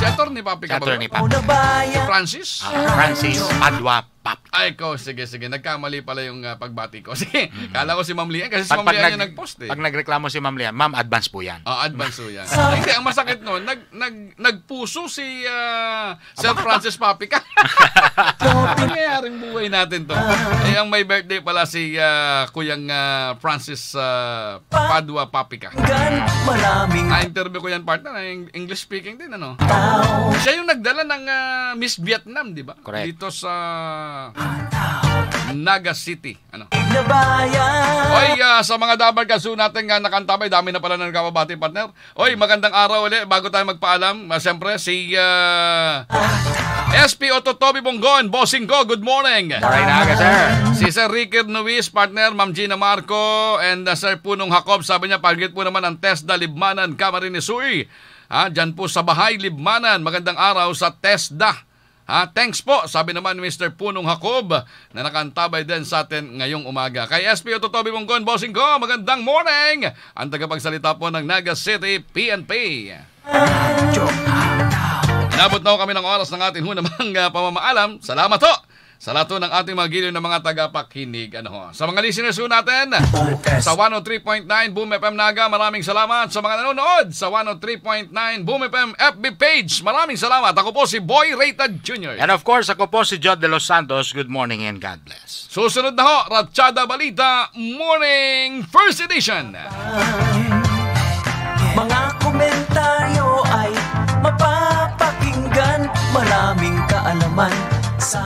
Speaker 3: Si Attorney Papika si Attorney Papika. Francis? Uh, Francis Padua pap. Ay ko, sige, sige.
Speaker 4: Nagkamali pala yung uh, pagbati ko. Sige, mm-hmm. kala ko si Ma'am Lian kasi si Ma'am Lian yung nag-post eh. Pag nagreklamo si Ma'am Lian, Ma'am, advance po yan. Oh, advance po yan.
Speaker 3: Hindi, ang masakit nun, nag, nag, nagpuso si uh, Sir Francis Papica.
Speaker 4: Pangyayaring buhay
Speaker 3: natin to. Eh, ang may birthday pala si uh, Kuyang uh, Francis uh, Padua Papica. Maraming... Na-interview ko yan partner, English speaking din ano. Siya yung nagdala ng uh, Miss Vietnam, di ba? Correct. Dito sa Naga City. Ano? Oy, uh, sa mga dabar kaso natin nga nakantabay, dami na pala ng kababati partner. Oy, magandang araw ulit bago tayo magpaalam. Uh, Siyempre, si uh, ah, SP Otto Toby Bongon, Bossing Go, good morning. Maray na aga, sir. Si Sir Ricky Nuiz, partner, Ma'am Gina Marco, and uh, Sir Punong Jacob, sabi niya, pagkit po naman ang test na Libmanan, Camarines Sui. Ha, dyan po sa bahay, Libmanan. Magandang araw sa test TESDA. Ha, thanks po, sabi naman Mr. Punong Hakob na nakantabay din sa atin ngayong umaga. Kay SPO Totobi Mungkon, Bossing ko, magandang morning! Ang tagapagsalita po ng Naga City PNP. Nabot na kami ng oras ng ating ho pamamaalam. Salamat ho! sa lato ng ating mga giliw ng mga tagapakinig. Ano ho. Sa mga listeners ho natin, sa 103.9 Boom FM Naga, maraming salamat. Sa mga nanonood sa 103.9 Boom FM FB page, maraming salamat.
Speaker 4: Ako po si Boy Rated Jr. And of course, ako po si John De Los Santos. Good morning and God bless. Susunod na ho, Ratchada Balita, Morning First Edition.
Speaker 1: Mga komentaryo ay mapapakinggan, maraming kaalaman sa